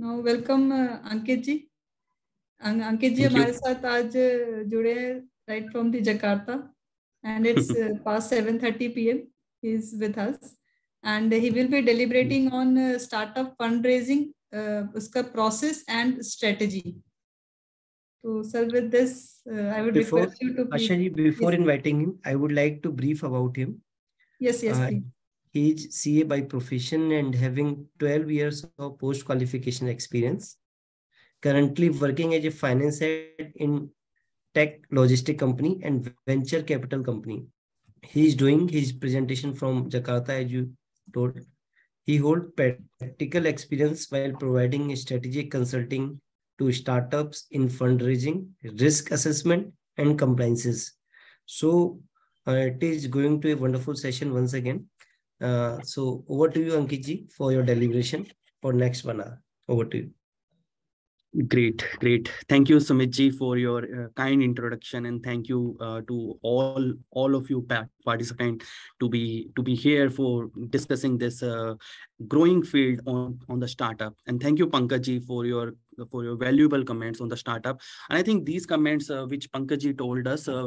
Now welcome अंकित जी अंकित जी हमारे साथ आज जुड़े हैं right from the Jakarta and it's uh, past 7:30 p.m. He's with us, and he will be deliberating on uh, startup fundraising, uh, uska process and strategy. So, sir, with this, uh, I would before, request you to. Please, Asha ji, before yes, inviting him, I would like to brief about him. Yes, yes. Uh, please. He is CA by profession and having 12 years of post qualification experience. Currently working as a finance head in tech logistic company and venture capital company. He is doing his presentation from Jakarta, as you told. He holds practical experience while providing strategic consulting to startups in fundraising, risk assessment, and compliances. So uh, it is going to a wonderful session once again. Uh, so over to you, Ankitji, for your deliberation for next one hour. Over to you. Great, great. Thank you, Sumitji, for your uh, kind introduction, and thank you uh, to all all of you participants to be to be here for discussing this uh, growing field on on the startup. And thank you, Pankajji, for your for your valuable comments on the startup. And I think these comments, uh, which Pankajji told us, uh,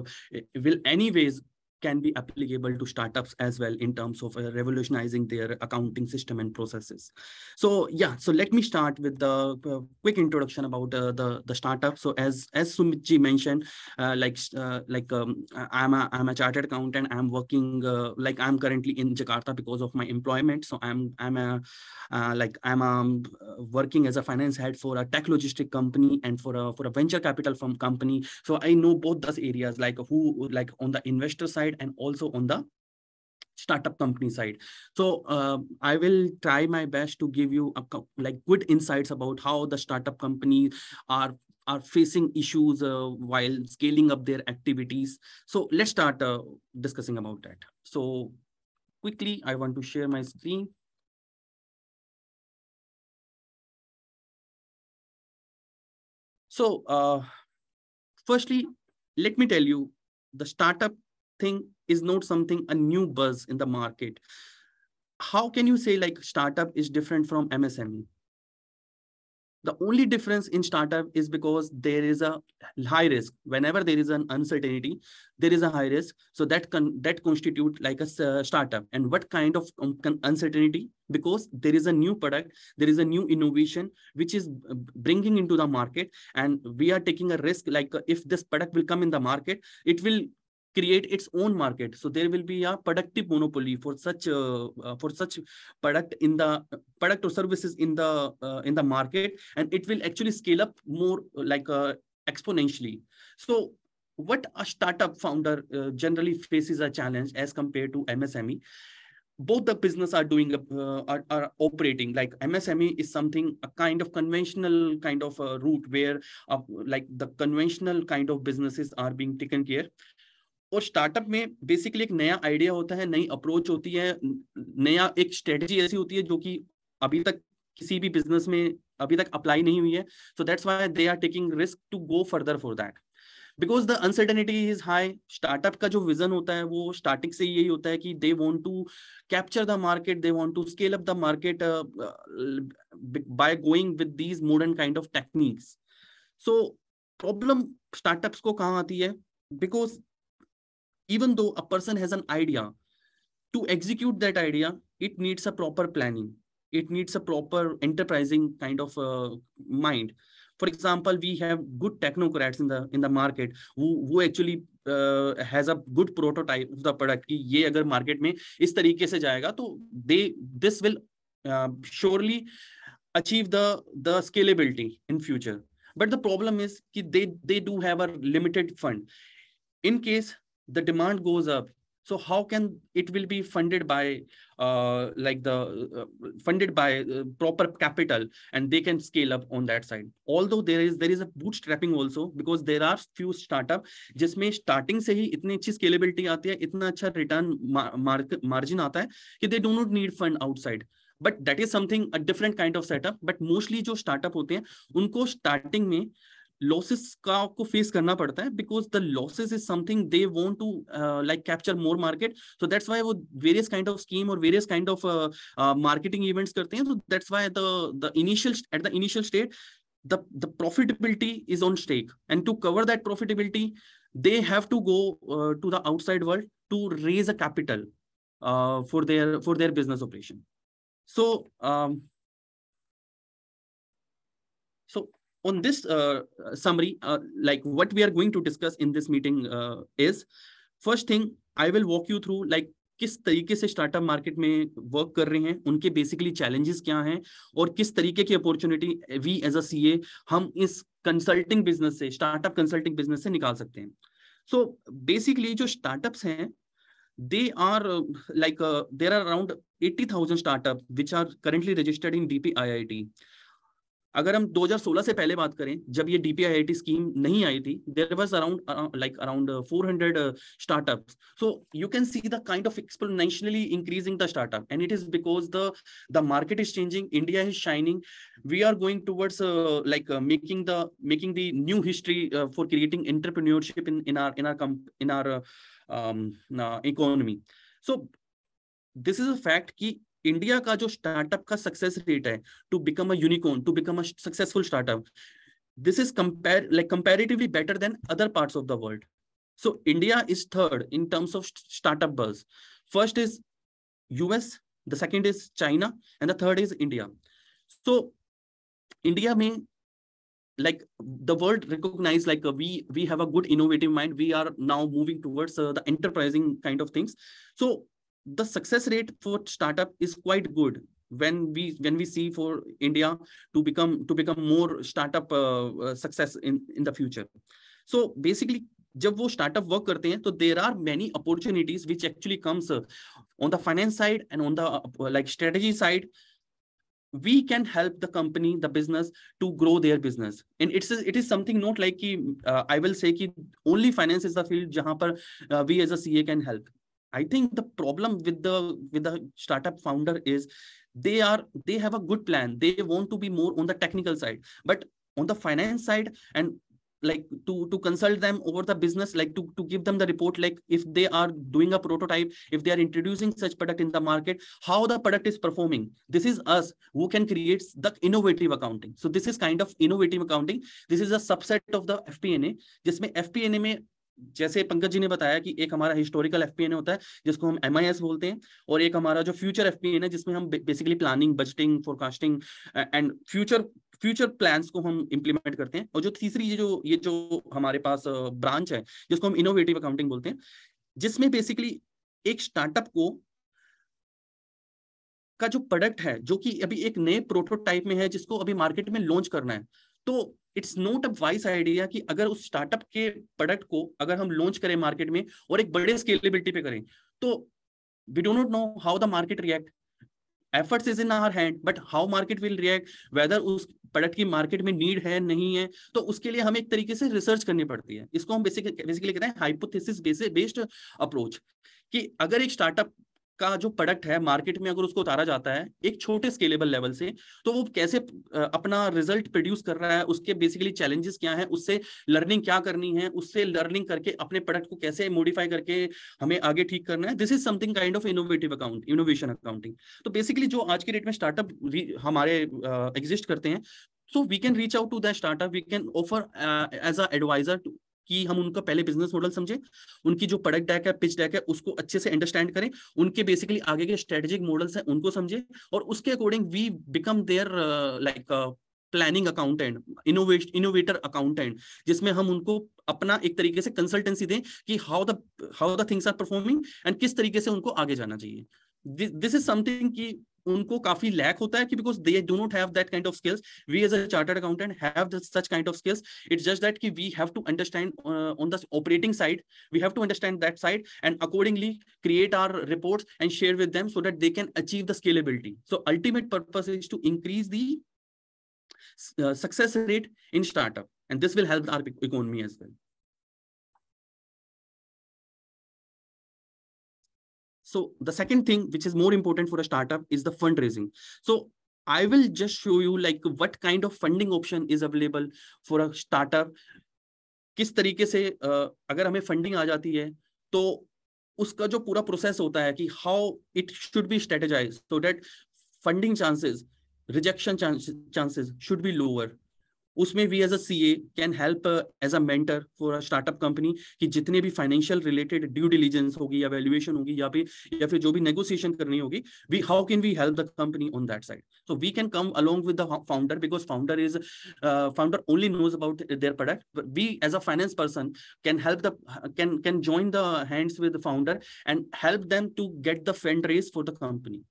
will anyways can be applicable to startups as well in terms of uh, revolutionizing their accounting system and processes. So yeah, so let me start with the uh, quick introduction about uh, the the startup. So as as Sumitji mentioned, uh, like uh, like um, I'm a I'm a chartered accountant. I'm working uh, like I'm currently in Jakarta because of my employment. So I'm I'm a like I'm um, working as a finance head for a tech logistic company and for a for a venture capital firm company. So I know both those areas like who like on the investor side side and also on the startup company side so uh, i will try my best to give you a, like good insights about how the startup companies are are facing issues uh, while scaling up their activities so let's start uh, discussing about that so quickly i want to share my screen so uh, firstly let me tell you the startup thing is not something a new buzz in the market how can you say like startup is different from msme the only difference in startup is because there is a high risk whenever there is an uncertainty there is a high risk so that can that constitute like a uh, startup and what kind of um, uncertainty because there is a new product there is a new innovation which is bringing into the market and we are taking a risk like uh, if this product will come in the market it will create its own market so there will be a productive monopoly for such uh, uh, for such product in the product or services in the uh, in the market and it will actually scale up more uh, like uh, exponentially so what a startup founder uh, generally faces a challenge as compared to msme both the business are doing uh, are, are operating like msme is something a kind of conventional kind of a route where uh, like the conventional kind of businesses are being taken care और startup में basically एक नया idea होता है नई approach होती है नया एक स्ट्रेटजी ऐसी होती है जो कि अभी तक किसी भी बिजनेस में अभी तक अप्लाई नहीं हुई है so that's why they are taking risk to go further for that because the uncertainty is high startup का जो विजन होता है वो स्टार्टिंग से यही होता है कि they want to capture the market they want to scale up the market by going with these modern kind of techniques so problem startups को कहाँ आती है because even though a person has an idea to execute that idea it needs a proper planning it needs a proper enterprising kind of uh, mind for example we have good technocrats in the in the market who who actually uh, has a good prototype of the product ki ye agar market mein is tarike se jayega to they this will uh, surely achieve the the scalability in future but the problem is ki they they do have a limited fund in case the demand goes up so how can it will be funded by uh, like the uh, funded by uh, proper capital and they can scale up on that side although there is there is a bootstrapping also because there are few startup just me starting say ही इतनी अच्छी scalability आती है इतना अच्छा return mark margin आता है कि they do not need fund outside but that is something a different kind of setup but mostly जो startup होते हैं उनको स्टार्टिंग में losses का को face करना पड़ता है because the losses is something they want to uh, like capture more market so that's why वो various kind of scheme और various kind of uh, uh, marketing events करते हैं so that's why the the initial at the initial state the the profitability is on stake and to cover that profitability they have to go uh, to the outside world to raise a capital uh, for their for their business operation so um, on this uh, summary, uh, like what we are going to discuss in this meeting uh, is, first thing, I will walk you through like किस तरीके से startup market में work कर रहे हैं उनके basically challenges क्या हैं और किस तरीके की opportunity we as a CA हम इस कंसल्टिंग बिजनेस से स्टार्टअप कंसल्टिंग बिजनेस से निकाल सकते हैं सो so, बेसिकली जो स्टार्टअप्स हैं they are like there are around eighty thousand startup which are currently registered in DP I I T अगर हम 2016 से पहले बात करें जब ये डीपीआईआईटी स्कीम नहीं आई थी there was around like around 400 hundred startup so you can see the kind of exponentially increasing the startup and it is because the the market is changing India is shining we are going towards like making the making the new history for creating entrepreneurship in in our in our in our economy so this is a fact कि India का जो startup का success rate है to become a unicorn to become a this is compare like comparatively better than other parts of the world so india is third in terms of startup buzz first is us the second is china and the third is india so india may like the world recognize like we we have a good innovative mind we are now moving towards uh, the enterprising kind of things so the success rate for startup is quite good when we when we see for india to become to become more startup uh, uh, success in in the future so basically जब वो startup work करते there are many opportunities which actually comes uh, on the finance side and on the like strategy side. we can help the company the business to grow their business and it's it is something not like i will say ki only finance is the field jahan we as a ca can help I think the problem with the with the startup founder is they are they have a good plan. They want to be more on the technical side, but on the finance side and like to to consult them over the business like to to give them the report like if they are doing a prototype if they are introducing such product in the market how the product is performing this is us who can create the innovative accounting so this is kind of innovative accounting this is a subset of the fpna जिसमें fpna में जैसे पंकज जी ने बताया कि एक हमारा historical FPN होता है जिसको हम एम बोलते हैं और एक हमारा जो फ्यूचर एफपीएन है जिसमें हम basically planning budgeting forecasting and future future plans को हम इंप्लीमेंट करते हैं और जो तीसरी ये जो ये जो हमारे पास ब्रांच है जिसको हम इनोवेटिव अकाउंटिंग बोलते हैं जिसमें बेसिकली एक स्टार्टअप को का जो प्रोडक्ट है जो कि अभी एक नए प्रोटोटाइप में है जिसको अभी मार्केट में लॉन्च करना है तो it's not a wise idea कि अगर उस स्टार्टअप के प्रोडक्ट को अगर हम लॉन्च करें मार्केट में और एक बड़े स्केलेबिलिटी पे करें तो we do not know how the market react efforts is in our hand but how market will react whether उस प्रोडक्ट की मार्केट में नीड है नहीं है तो उसके लिए हमें एक तरीके से रिसर्च करनी पड़ती है इसको हम बेसिक बेसिकली कहते हैं हाइपोथेसिस बेस्ड अप्रोच कि अगर एक स्टार्टअप का जो प्रोडक्ट है मार्केट में अगर उसको उतारा जाता है एक छोटे स्केलेबल लेवल से तो वो कैसे अपना रिजल्ट प्रोड्यूस कर रहा है उसके बेसिकली चैलेंजेस क्या है उससे लर्निंग क्या करनी है उससे लर्निंग करके अपने प्रोडक्ट को कैसे मॉडिफाई करके हमें आगे ठीक करना है this is something kind of innovative account innovation accounting तो बेसिकली जो आज के डेट में स्टार्टअप हमारे एग्जिस्ट uh, करते हैं so we can reach out to the startup we can offer uh, as an advisor to कि हम उनका पहले बिजनेस मॉडल समझें उनकी जो प्रोडक्ट डैक है पिच डैक है उसको अच्छे से अंडरस्टैंड करें उनके बेसिकली आगे के स्ट्रेटेजिक मॉडल्स हैं उनको समझें और उसके according we become their like planning accountant innovate innovator accountant जिसमें हम उनको अपना एक तरीके से कंसल्टेंसी दें कि how the how the things are performing and किस तरीके से उनको आगे जाना चाहिए दिस इज समथिंग की उनको काफी लैक होता है कि because they do not have that kind of skills we as a chartered accountant have such kind of skills it's just that कि we have to understand on the operating side we have to understand that side and accordingly create our reports and share with them so that they can achieve the scalability so ultimate purpose is to increase the success rate in startup and this will help our economy as well So the second thing, which is more important for a startup is the fundraising. So I will just show you like what kind of funding option is available for a startup. किस तरीके से अगर हमें funding आ जाती है तो उसका जो पूरा प्रोसेस होता है कि how it should be strategise so debt funding chances rejection chances should be lower उसमें we as a C A can help as a mentor for a startup company कि जितने भी फाइनेंशियल रिलेटेड ड्यू डिलीजेंस होगी या valuation होगी या फिर या फिर जो भी नेगोशिएशन करनी होगी we how can we help the company on that side so we can come along with the founder because founder is founder only knows about their product we as a finance person can help the can can join the hands with founder and help them to get the fund raise for the company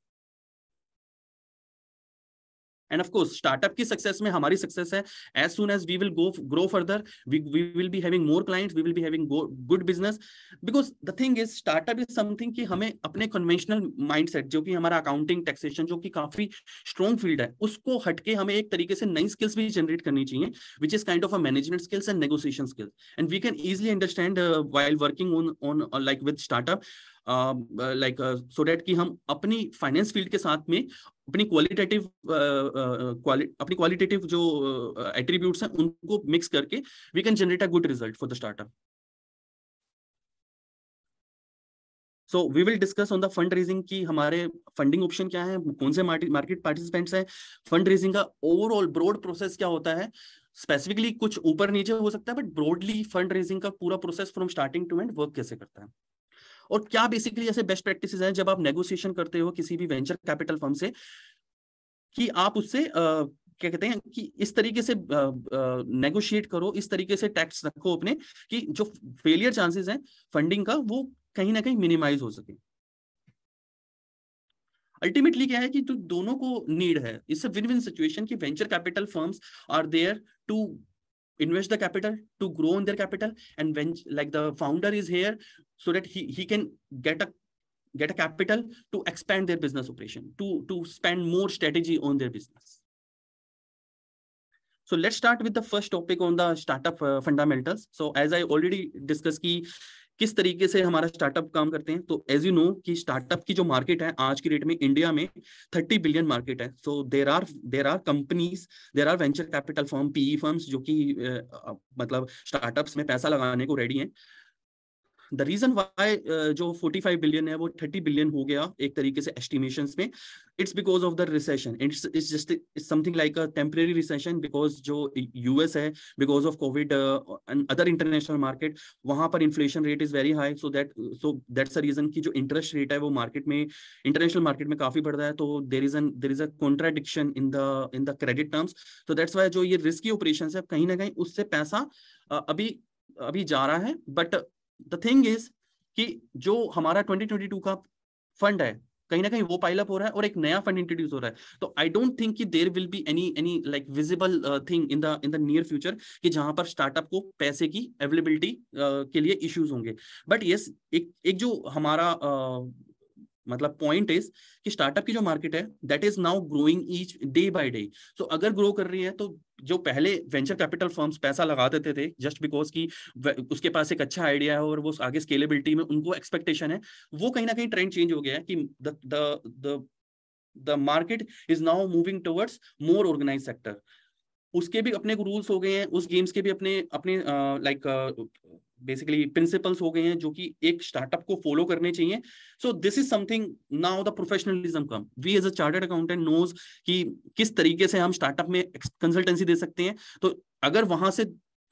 and of course startup की success में हमारी success है as soon as we will go grow further we will be having more client we will be having good business because the thing is startup is something कि हमें अपने conventional mindset जो कि हमारा accounting taxation जो कि काफी strong field है उसको हटके हमें एक तरीके से नई स्किल्स भी जनरेट करनी चाहिए which is kind of a management skills and negotiation skills and we can easily understand while working on on like with startup like so that कि हम अपनी फाइनेंस फील्ड के साथ में अपनी क्वालिटेटिव uh, uh, uh, अपनी qualitative जो attributes हैं उनको मिक्स करके we can generate a good result for the startup so we will discuss on the fund raising की हमारे फंडिंग ऑप्शन क्या है कौन से मार्केट पार्टिसिपेंट्स हैं फंड रेजिंग का ओवरऑल ब्रॉड प्रोसेस क्या होता है स्पेसिफिकली कुछ ऊपर नीचे हो सकता है बट ब्रॉडली फंड रेजिंग का पूरा process from starting to end work कैसे करता है और क्या बेसिकली ऐसे बेस्ट प्रैक्टिस हैं जब आप नेगोशिएशन करते हो किसी भी वेंचर कैपिटल फर्म से कि आप उससे आ, क्या कहते हैं कि इस तरीके से नेगोशिएट करो इस तरीके से टैक्स रखो अपने कि जो फेलियर चांसेस हैं फंडिंग का वो कहीं ना कहीं मिनिमाइज हो सके अल्टीमेटली क्या है कि जो दोनों को नीड है इससे विन विन सिचुएशन की venture capital firms are there to invest the capital to grow on their capital and when like the founder is here so that he he can get a get a capital to expand their business operation to to spend more strategy on their business so let's start with the first topic on the startup uh, fundamentals so as i already discussed key किस तरीके से हमारा startup काम करते हैं तो as you know कि startup की जो मार्केट है आज की डेट में इंडिया में थर्टी बिलियन मार्केट है so there are there are companies there are venture capital form PE firms जो कि मतलब स्टार्टअप्स में पैसा लगाने को रेडी हैं द रीजन वाई जो फोर्टी फाइव बिलियन है वो थर्टी बिलियन हो गया एक तरीके से एस्टिमेशन में it's because of the recession it's it's just something like a temporary recession because जो यूएस है because of COVID and other international market वहां पर inflation rate is very high so that so that's a reason की जो interest rate है वो market में international market में काफी बढ़ रहा है तो there is an there is a contradiction in the in the credit terms तो दैट्स वाई जो ये रिस्की ऑपरेशन है कहीं ना कहीं उससे पैसा uh, अभी अभी जा रहा है बट द थिंग इज कि जो हमारा 2022 का फंड है कहीं ना कहीं वो पाइलअप हो रहा है और एक नया फंड इंट्रोड्यूस हो रहा है तो आई डोंट थिंक कि there will be any any like visible thing in the in the near future कि जहां पर स्टार्टअप को पैसे की अवेलेबिलिटी uh, के लिए इश्यूज होंगे बट यस yes, एक एक जो हमारा uh, मतलब पॉइंट इज कि स्टार्टअप की जो मार्केट है that is now growing each day by day so अगर ग्रो कर रही है तो जो पहले वेंचर कैपिटल फर्म्स पैसा लगा देते थे जस्ट बिकॉज की उसके पास एक अच्छा आइडिया है और वो आगे स्केलेबिलिटी में उनको एक्सपेक्टेशन है वो कहीं ना कहीं ट्रेंड चेंज हो गया है कि the the the the market is now moving towards more organise sector उसके भी अपने रूल्स हो गए हैं उस गेम्स के भी अपने अपने लाइक बेसिकली प्रिंसिपल्स हो गए हैं जो कि एक स्टार्टअप को फॉलो करने चाहिए so this is something now the professionalism come we as a chartered accountant knows कि किस तरीके से हम स्टार्टअप में कंसल्टेंसी दे सकते हैं तो अगर वहां से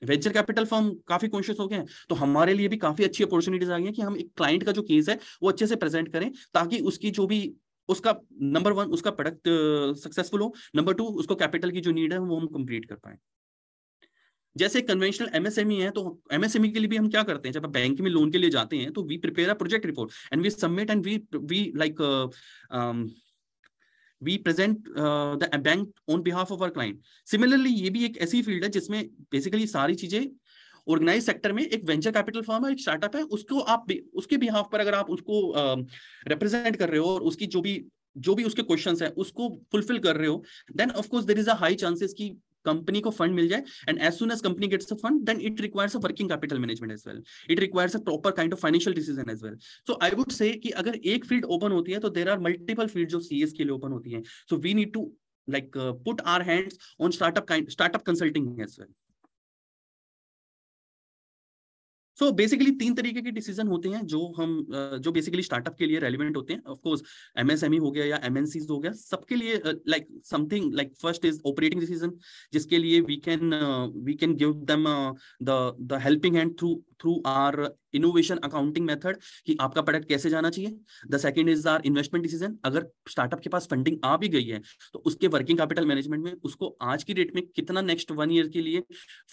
वेंचर कैपिटल फर्म काफी कॉन्शियस हो गए हैं तो हमारे लिए भी काफी अच्छी अपॉर्चुनिटीज आ गई हैं कि हम एक क्लाइंट का जो केस है वो अच्छे से प्रेजेंट करें ताकि उसकी जो भी उसका नंबर वन उसका प्रोडक्ट सक्सेसफुल uh, हो नंबर टू उसको कैपिटल की जो नीड है वो हम कंप्लीट कर पाए जैसे कन्वेंशनल एमएसएमई है तो एमएसएमई e के लिए भी हम क्या करते हैं जब आप बैंक में लोन के लिए जाते हैं तो we prepare a project report and we submit and we we like we present the bank on behalf of our client similarly ये भी एक ऐसी फील्ड है जिसमें बेसिकली सारी चीजें ऑर्गेनाइज सेक्टर में एक वेंचर कैपिटल फॉर्म है एक स्टार्टअप है उसको आप उसके बिहाफ पर अगर आप उसको रिप्रेजेंट um, uh, कर रहे हो और उसकी जो भी जो भी उसके क्वेश्चंस है उसको फुलफिल कर रहे हो then of course there is a high chances की कंपनी को फंड मिल जाए and as soon as company gets a fund then it requires a working capital management as well it requires a proper kind of financial decision as well so I would say कि अगर एक field open होती है तो there are multiple field जो CS के लिए open होती है so we need to like put our hands on startup startup consulting as well so so basically तीन तरीके के डिसीजन होते हैं जो हम जो बेसिकली स्टार्टअप के लिए रेलिवेंट होते हैं ऑफकोर्स एमएसएमई e हो गया या एमएनसी हो गया सबके लिए like something like first is operating decision जिसके लिए we can we can give them the the helping hand through through our innovation accounting method कि आपका प्रोडक्ट कैसे जाना चाहिए the second is our investment decision अगर स्टार्टअप के पास फंडिंग आ भी गई है तो उसके वर्किंग कैपिटल मैनेजमेंट में उसको आज की डेट में कितना नेक्स्ट वन ईयर के लिए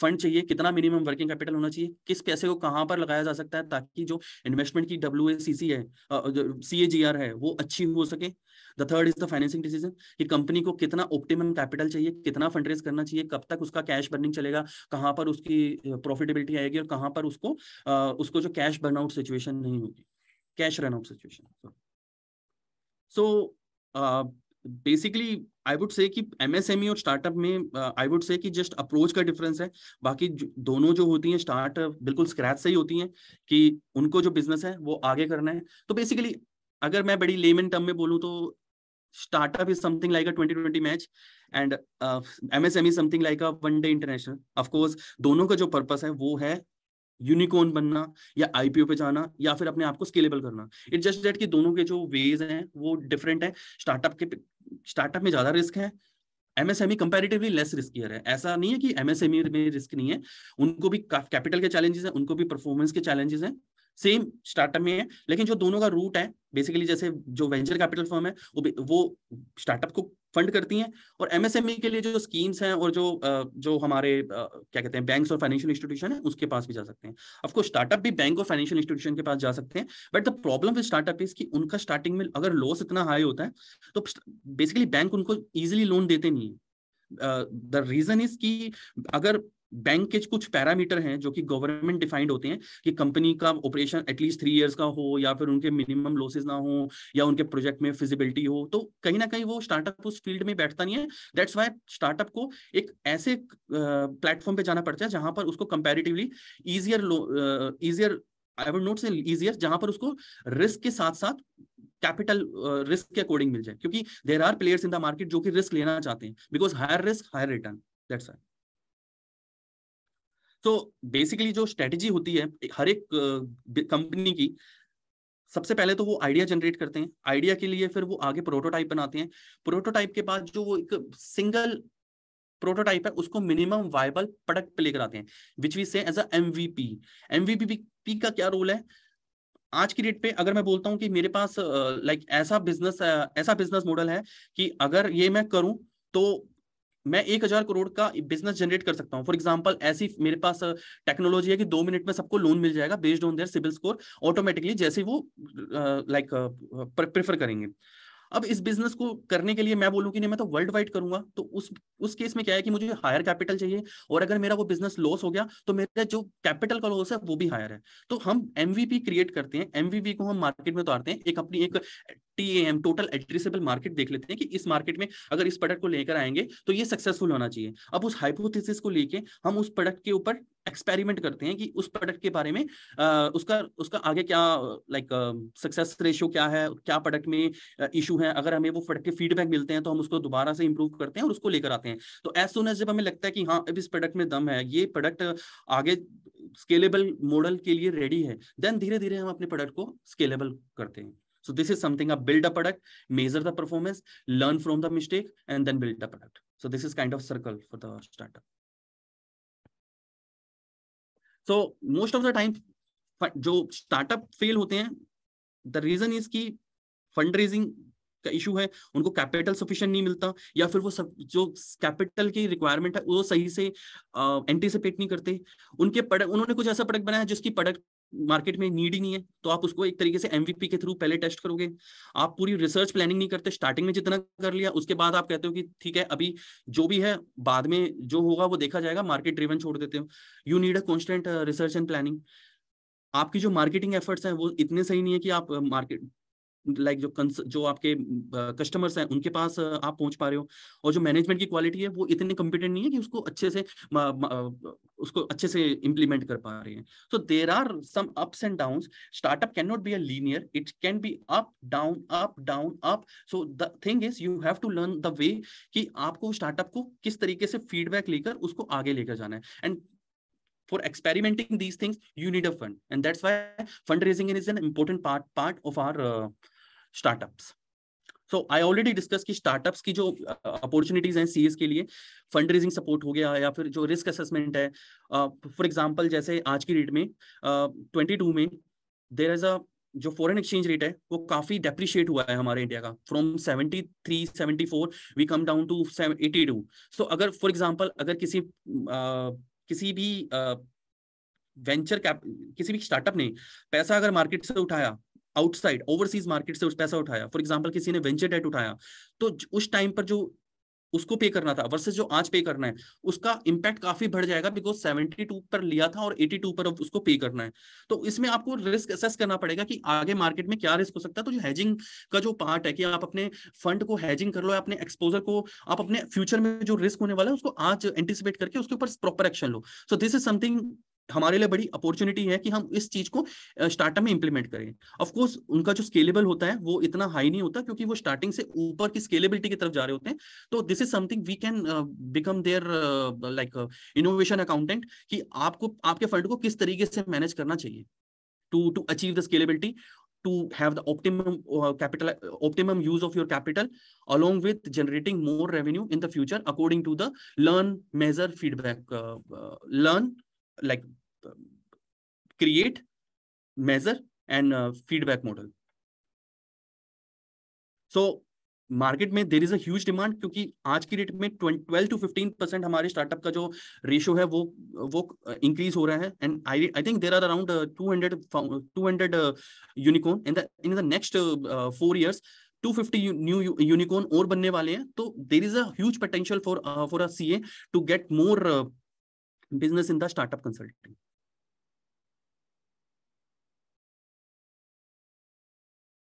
फंड चाहिए कितना मिनिमम वर्किंग कैपिटल होना चाहिए किस पैसे को कहाँ पर लगाया जा सकता है ताकि जो इन्वेस्टमेंट की डब्ल्यू सी है सी है वो अच्छी हो सके the third is the financing decision कि कंपनी को कितना ऑप्टिमम कैपिटल चाहिए कितना फंड रेज करना चाहिए कब तक उसका कैश बर्निंग चलेगा कहाँ पर उसकी प्रॉफिटेबिलिटी आएगी और कहाँ पर उसको आ, उसको जो कैश बर्न आउट सिचुएशन नहीं होगी cash run out situation so basically I would say कि एमएसएमई e और स्टार्टअप में आई वुड से कि जस्ट अप्रोच का डिफरेंस है बाकी दोनों जो होती हैं स्टार्ट बिल्कुल स्क्रैच से ही होती हैं कि उनको जो बिजनेस है वो आगे करना है तो बेसिकली अगर मैं बड़ी लेमन टर्म में बोलूँ तो startup is something like a 2020 match and uh, MSME something like a one day international. Of course, दोनों का जो purpose है वो है यूनिकॉर्न बनना या आईपीओ पे जाना या फिर अपने आप को स्केलेबल करना इट जस्ट डेट कि दोनों के जो वेज हैं वो डिफरेंट है स्टार्टअप के स्टार्टअप में ज्यादा रिस्क है एमएसएमई कंपेरेटिवली लेस रिस्कियर है ऐसा नहीं है कि एमएसएमई e में रिस्क नहीं है उनको भी कैपिटल के चैलेंजेस हैं उनको भी परफॉर्मेंस के चैलेंजेस हैं सेम स्टार्टअप में है लेकिन जो दोनों का रूट है बेसिकली जैसे जो वेंचर कैपिटल फर्म है वो वो स्टार्टअप को फंड करती हैं और एमएसएमई e के लिए जो स्कीम्स हैं और जो जो हमारे क्या कहते हैं बैंक्स और फाइनेंशियल इंस्टीट्यूशन है उसके पास भी जा सकते हैं अफकोर्स स्टार्टअप भी बैंक और फाइनेंशियल इंस्टीट्यूशन के पास जा सकते हैं but the problem with startup is कि उनका स्टार्टिंग में अगर लॉस इतना हाई होता है तो बेसिकली बैंक उनको ईजिली लोन देते नहीं है द रीजन इज कि अगर बैंक के कुछ पैरामीटर हैं जो कि गवर्नमेंट डिफाइंड होते हैं कि कंपनी का ऑपरेशन एटलीस्ट थ्री इयर्स का हो या फिर उनके मिनिमम लॉसेस ना हो या उनके प्रोजेक्ट में फिजिबिलिटी हो तो कहीं ना कहीं वो स्टार्टअप उस फील्ड में बैठता नहीं है दैट्स वाई स्टार्टअप को एक ऐसे प्लेटफॉर्म पे जाना पड़ता है जहां पर उसको comparatively easier easier I would not say easier जहां पर उसको रिस्क के साथ साथ कैपिटल रिस्क के अकॉर्डिंग मिल जाए क्योंकि there are players in the market जो कि रिस्क लेना चाहते हैं because higher risk higher return that's why तो बेसिकली जो स्ट्रेटेजी होती है हर एक कंपनी की सबसे पहले तो वो आइडिया जनरेट करते हैं आइडिया के लिए फिर वो आगे प्रोटोटाइप बनाते हैं प्रोटोटाइप के बाद जो वो एक सिंगल प्रोटोटाइप है उसको मिनिमम वायबल प्रोडक्ट पे लेकर आते हैं which we say as M M V P V P P का क्या रोल है आज की डेट पे अगर मैं बोलता हूँ कि मेरे पास लाइक ऐसा बिजनेस ऐसा बिजनेस मॉडल है कि अगर ये मैं करूँ तो मैं एक हजार करोड़ का बिजनेस जनरेट कर सकता हूँ फॉर एग्जाम्पल ऐसी मेरे पास टेक्नोलॉजी है कि दो मिनट में सबको लोन मिल जाएगा based on their CIBIL score automatically जैसे वो लाइक प्रेफर करेंगे अब इस बिजनेस को करने के लिए मैं बोलूँ कि नहीं मैं तो वर्ल्ड वाइड करूंगा तो उस उस केस में क्या है कि मुझे हायर कैपिटल चाहिए और अगर मेरा वो बिजनेस लॉस हो गया तो मेरा जो कैपिटल का लॉस है वो भी हायर है तो हम एमवीपी क्रिएट करते हैं एमवीपी को हम मार्केट में उतारते हैं एक अपनी एक एम टोटल एड्रेसेबल मार्केट देख लेते हैं कि इस मार्केट में अगर इस प्रोडक्ट को लेकर आएंगे तो ये सक्सेसफुल होना चाहिए अब उस हाइपोथिस को लेके हम उस प्रोडक्ट के ऊपर एक्सपेरिमेंट करते हैं कि उस प्रोडक्ट के बारे में आ, उसका उसका आगे क्या लाइक सक्सेस रेशियो क्या है क्या प्रोडक्ट में इशू है अगर हमें वो प्रोडक्ट के फीडबैक मिलते हैं तो हम उसको दोबारा से इंप्रूव करते हैं और उसको लेकर आते हैं तो एज सुन एज जब हमें लगता है कि हाँ अब इस प्रोडक्ट में दम है ये प्रोडक्ट आगे स्केलेबल मॉडल के लिए रेडी है देन धीरे धीरे हम अपने प्रोडक्ट को स्केलेबल करते हैं so this is something up build a product measure the performance learn from the mistake and then build the product so this is kind of circle for the startup so most of the time जो startup fail होते हैं the reason is की fund raising का issue है उनको capital sufficient नहीं मिलता या फिर वो सब जो कैपिटल की रिक्वायरमेंट है वो सही से एंटीसिपेट नहीं करते उनके प्रोडक्ट उन्होंने कुछ ऐसा प्रोडक्ट बनाया जिसकी प्रोडक्ट मार्केट में नीड ही नहीं है तो आप उसको एक तरीके से एमवीपी के थ्रू पहले टेस्ट करोगे आप पूरी रिसर्च प्लानिंग नहीं करते स्टार्टिंग में जितना कर लिया उसके बाद आप कहते हो कि ठीक है अभी जो भी है बाद में जो होगा वो देखा जाएगा मार्केट ड्रिवन छोड़ देते हो you need a constant research and planning आपकी जो मार्केटिंग एफर्ट्स हैं वो इतने सही नहीं है कि आप मार्केट uh, लाइक like जो जो आपके कस्टमर्स हैं उनके पास आप पहुंच पा रहे हो और जो मैनेजमेंट की क्वालिटी है वो इतने कम्पिटेंट नहीं है कि उसको अच्छे से उसको अच्छे से इम्प्लीमेंट कर पा रहे हैं so there are some ups and down startup can not be a linear it can be up down up down up so the thing is you have to learn the way कि आपको startup को किस तरीके से feedback लेकर उसको आगे लेकर जाना है and for experimenting these things you need a fund and that's why fundraising is an important part part of our uh, startups so I already discuss की स्टार्टअप्स की जो अपॉर्चुनिटीज हैं सीएस के लिए फंड रेजिंग सपोर्ट हो गया या फिर जो रिस्क असेसमेंट है फॉर uh, एग्जांपल जैसे आज की डेट में ट्वेंटी uh, टू में देर इज अ जो फॉरेन एक्सचेंज रेट है वो काफी डेप्रिशिएट हुआ है हमारे इंडिया का from seventy three seventy four we come down to two so अगर फॉर एग्जाम्पल अगर किसी uh, किसी भी आ, वेंचर कैप किसी भी स्टार्टअप ने पैसा अगर मार्केट से उठाया आउटसाइड ओवरसीज मार्केट से उस पैसा उठाया फॉर एग्जाम्पल किसी ने वेंचर डेट उठाया तो उस टाइम पर जो उसको पे करना था वर्सेस जो आज पे करना है उसका इम्पैक्ट काफी बढ़ जाएगा बिकॉज सेवेंटी टू पर लिया था और एटी टू पर अब उसको पे करना है तो इसमें आपको रिस्क असेस करना पड़ेगा कि आगे मार्केट में क्या रिस्क हो सकता है तो जो हैजिंग का जो पार्ट है कि आप अपने फंड को हैजिंग कर लो अपने एक्सपोजर को आप अपने फ्यूचर में जो रिस्क होने वाला है उसको आज एंटिसिपेट करके उसके ऊपर प्रॉपर एक्शन लो सो दिस इज समथिंग हमारे लिए बड़ी अपॉर्चुनिटी है कि हम इस चीज को स्टार्टअप में इंप्लीमेंट करें ऑफ कोर्स उनका जो स्केलेबल होता है वो इतना हाई नहीं होता क्योंकि वो स्टार्टिंग से ऊपर की स्केलेबिलिटी की तरफ जा रहे होते हैं तो this is something we can become their like innovation accountant कि आपको आपके फंड को किस तरीके से मैनेज करना चाहिए to to achieve the scalability to have the optimum uh, capital optimum use of your capital along with generating more revenue in the future according to the learn measure feedback uh, uh, learn like create measure and uh, feedback model so market में there is a demand क्योंकि आज की date में twelve to fifteen percent हमारे startup का जो ratio है वो वो इंक्रीज uh, हो रहा है and I I think there are around two hundred two hundred unicorn in the in the next four years fifty new unicorn और बनने वाले हैं तो there is a potential for for a a to get more business in the startup consulting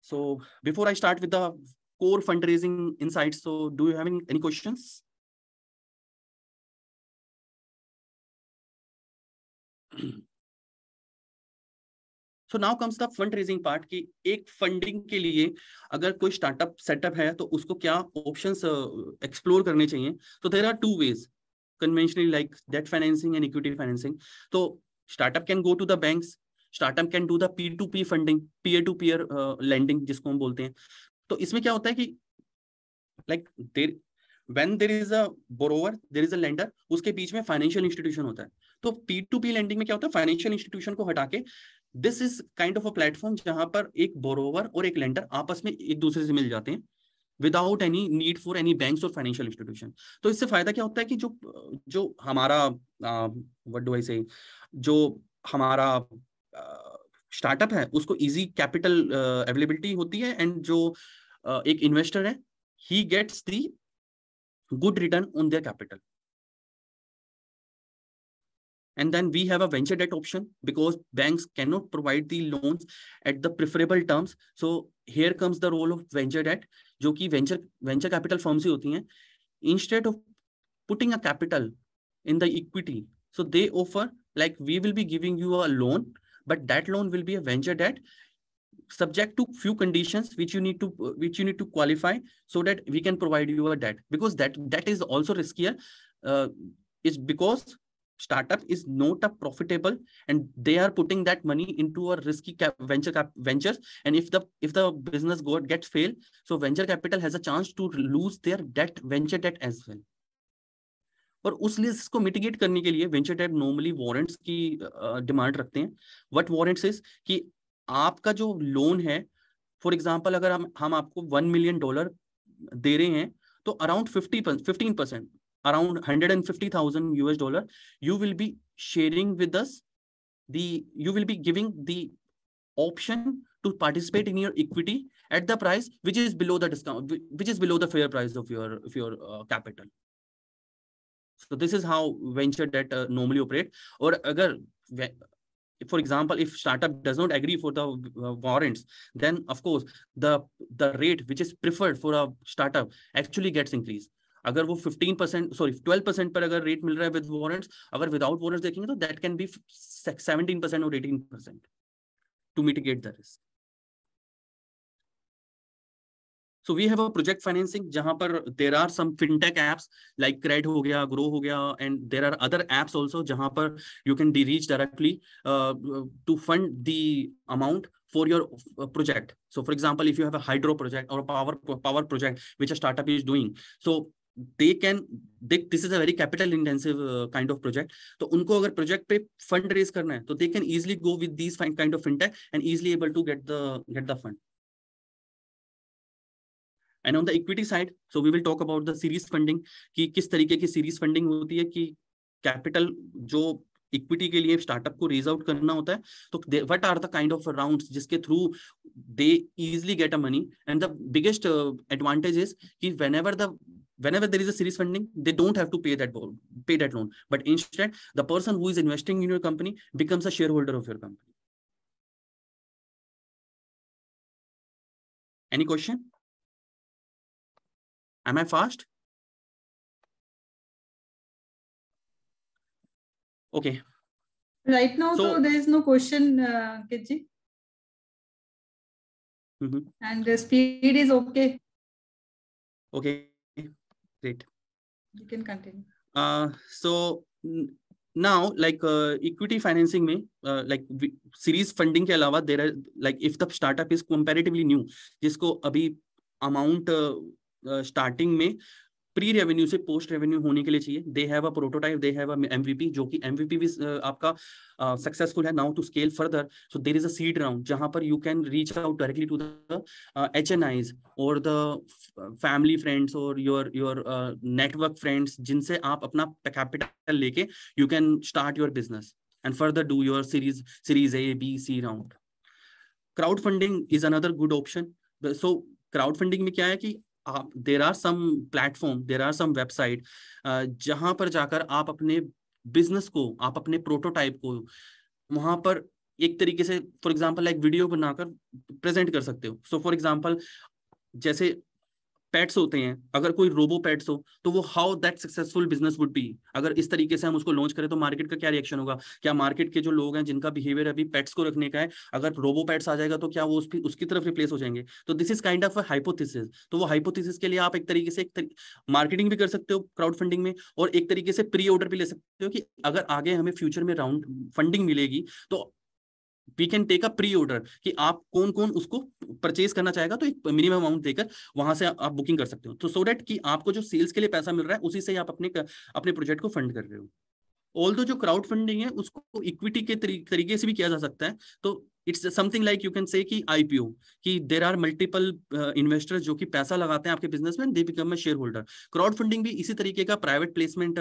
so before i start with the core fundraising insights so do you have any, any questions so now comes the fund fundraising part कि एक funding के लिए अगर कोई startup setup है तो उसको क्या ऑप्शंस एक्सप्लोर करने चाहिए तो there are two ways conventionally like debt financing and equity financing. So startup can go to the banks. Startup can do the P2P funding, peer to peer lending जिसको हम बोलते हैं तो इसमें क्या होता है कि like there when there is a borrower there is a lender उसके बीच में फाइनेंशियल इंस्टीट्यूशन होता है तो पी टू पी लेंडिंग में क्या होता है फाइनेंशियल इंस्टीट्यूशन को हटा के this is kind of a platform जहां पर एक बोरोवर और एक लेंडर आपस में एक दूसरे से मिल जाते हैं without any need for any banks और फाइनेंशियल इंस्टीट्यूशन तो इससे फायदा क्या होता है कि जो जो हमारा वट डू आई से जो हमारा स्टार्टअप है उसको इजी कैपिटल अवेलेबिलिटी होती है एंड जो uh, एक इन्वेस्टर है he gets the good return on their capital and then we have a venture debt option because banks cannot provide the loans at the preferable terms so here comes the role of venture debt जो कि venture venture capital firms ही होती हैं instead of putting a capital in the equity so they offer like we will be giving you a loan but that loan will be a venture debt subject to few conditions which you need to which you need to qualify so that we can provide you a debt because that that is also riskier uh, is because startup is not a profitable and they are putting that money into a risky cap, venture cap ventures and if the if the business go gets failed so venture capital has a chance to lose their debt venture debt as well और उस list को mitigate करने के लिए venture type normally warrants की demand uh, रखते हैं what warrants is कि आपका जो लोन है फॉर एग्जांपल अगर हम हम आपको वन मिलियन डॉलर दे रहे हैं तो around fifty fifteen percent around 150,000 US dollar, you will be sharing with us the, you will be giving the option to participate in your equity at the price which is below the discount, which is below the fair price of your, of your uh, capital. So this is how venture debt uh, normally operate. Or agar, for example, if startup does not agree for the uh, warrants, then of course the the rate which is preferred for a startup actually gets increased. अगर वो 15 percent sorry 12 percent पर अगर rate मिल रहा है with warrants अगर without warrants देखेंगे तो दैट कैन बी 17 परसेंट और 18 percent to mitigate the risk so we have a project financing जहां पर there are some fintech apps like Cred हो गया ग्रो हो गया and there are other apps also जहां पर you can the reach directly to fund the amount for your uh, project so for example if you have a hydro project or a power power project which a startup is doing so they can they this is a very capital intensive kind of project तो उनको अगर project पे fund raise करना है तो they can easily go with these kind of fintech and easily able to get the get the fund and on the equity side so we will talk about the series funding कि किस तरीके की series funding होती है कि capital जो equity के लिए स्टार्टअप को रेज आउट करना होता है तो what are the kind of round जिसके through they easily get a money and the biggest advantage is कि whenever the whenever there is a series funding they don't have to pay that loan pay that loan but instead the person who is investing in your company becomes a shareholder of your company any question am i fast okay right now so, so there is no question uh, Kitji. Mm -hmm. and the speed is okay okay great you can continue uh, so now like uh, equity financing में uh, like series funding ke alawa, there are like if the startup is comparatively new jisko abhi amount uh, uh, starting में pre revenue से post revenue होने के लिए चाहिए they have a prototype they have a MVP जो कि MVP भी आपका सक्सेसफुल है now to scale further so there is a seed round जहां पर you can reach out directly to the H N Is और द फैमिली फ्रेंड्स और your your network friends जिनसे आप अपना कैपिटल लेके you can start your business and further do your series series A B C round crowdfunding is another good option so crowdfunding में क्या है कि आप there are some platform there are some website जहां पर जाकर आप अपने बिजनेस को आप अपने प्रोटोटाइप को वहां पर एक तरीके से फॉर एग्जाम्पल एक वीडियो बनाकर प्रेजेंट कर सकते हो सो फॉर एग्जाम्पल जैसे पैट्स होते हैं अगर कोई रोबो पैट्स हो तो वो how that successful business would be अगर इस तरीके से हम उसको लॉन्च करें तो मार्केट का क्या रिएक्शन होगा क्या मार्केट के जो लोग हैं जिनका बिहेवियर अभी पैट्स को रखने का है अगर रोबो पैट्स आ जाएगा तो क्या वो उसकी उसकी तरफ रिप्लेस हो जाएंगे तो this is kind of hypothesis तो वो हाइपोथिसिस के लिए आप एक तरीके से एक मार्केटिंग भी कर सकते हो क्राउड फंडिंग में और एक तरीके से प्री ऑर्डर भी ले सकते हो कि अगर आगे हमें फ्यूचर में राउंड फंडिंग मिलेगी तो we can take a pre order कि आप कौन कौन उसको परचेज करना चाहेगा तो एक मिनिमम अमाउंट देकर वहां से आप बुकिंग कर सकते हो तो सो डेट कि आपको जो सेल्स के लिए पैसा मिल रहा है उसी से आप अपने अपने प्रोजेक्ट को फंड कर रहे हो ऑल जो क्राउड फंडिंग है उसको इक्विटी के तरीके से भी किया जा सकता है तो it's something like you can say कि आईपीओ कि देर आर मल्टीपल इन्वेस्टर जो कि पैसा लगाते हैं आपके बिजनेस में they become a shareholder crowdfunding भी इसी तरीके का प्राइवेट प्लेसमेंट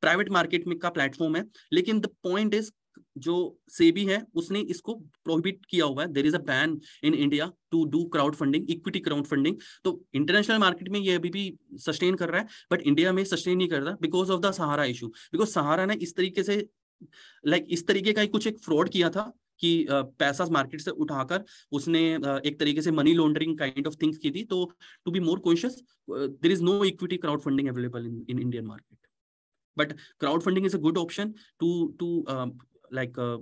प्राइवेट मार्केट में का प्लेटफॉर्म है लेकिन द पॉइंट इज जो सेबी है उसने इसको प्रोहिबिट किया हुआ है there is a ban in India to do crowdfunding equity crowdfunding तो इंटरनेशनल मार्केट में ये अभी भी सस्टेन कर रहा है बट इंडिया में सस्टेन नहीं कर रहा because of the Sahara issue because Sahara ने इस तरीके से लाइक like, इस तरीके का ही कुछ एक फ्रॉड किया था कि पैसा मार्केट से उठाकर उसने एक तरीके से money laundering kind of things की थी तो to be more conscious there is no equity crowdfunding available in Indian market but crowdfunding is a good option to to like uh,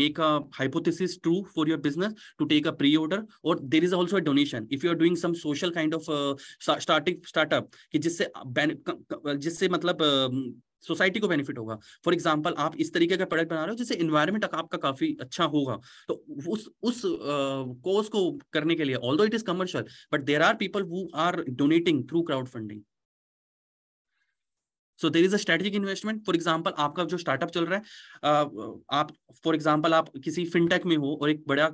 make a hypothesis true for your business to take a pre-order or there is also a donation if you are doing some social kind of uh, starting startup कि जिससे जिससे मतलब society को benefit होगा for example आप इस तरीके का प्रोडक्ट बना रहे हो जिससे इन्वायरमेंट आपका काफी अच्छा होगा तो उस उस कोर्स uh, को करने के लिए all it is commercial but there are people who are donating through crowdfunding so there is a strategic investment for example आपका जो स्टार्टअप चल रहा है आप फॉर एग्जाम्पल आप किसी फिनटेक में हो और एक बड़ा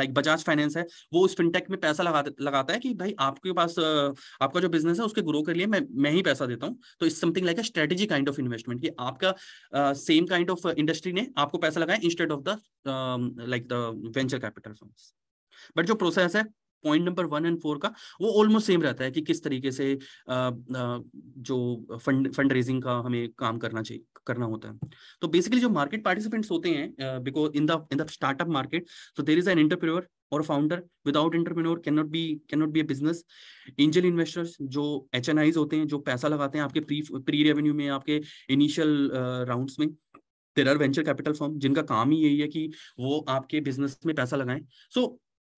लाइक बजाज फाइनेंस है वो उस फिनटेक में पैसा लगा लगाता है कि भाई आपके पास आपका जो बिजनेस है उसके ग्रो के लिए मैं मैं ही पैसा देता हूँ तो is something like a strategy kind of investment कि आपका सेम काइंड ऑफ इंडस्ट्री ने आपको पैसा लगाया instead of the like the venture capital fund but जो प्रोसेस है point number one and four का वो ऑलमोस्ट सेम रहता है कि किस तरीके से आ, जो फंड फंड रेजिंग का हमें काम करना चाहिए करना होता है तो बेसिकली जो मार्केट पार्टिसिपेंट्स होते हैं because in the in the startup market so there is an entrepreneur और founder without entrepreneur can not be can not be a business angel investors H N N आईज होते हैं जो पैसा लगाते हैं आपके प्री प्री रेवेन्यू में आपके इनिशियल राउंड्स में there are venture capital firm जिनका काम ही यही है कि वो आपके बिजनेस में पैसा लगाएं सो so,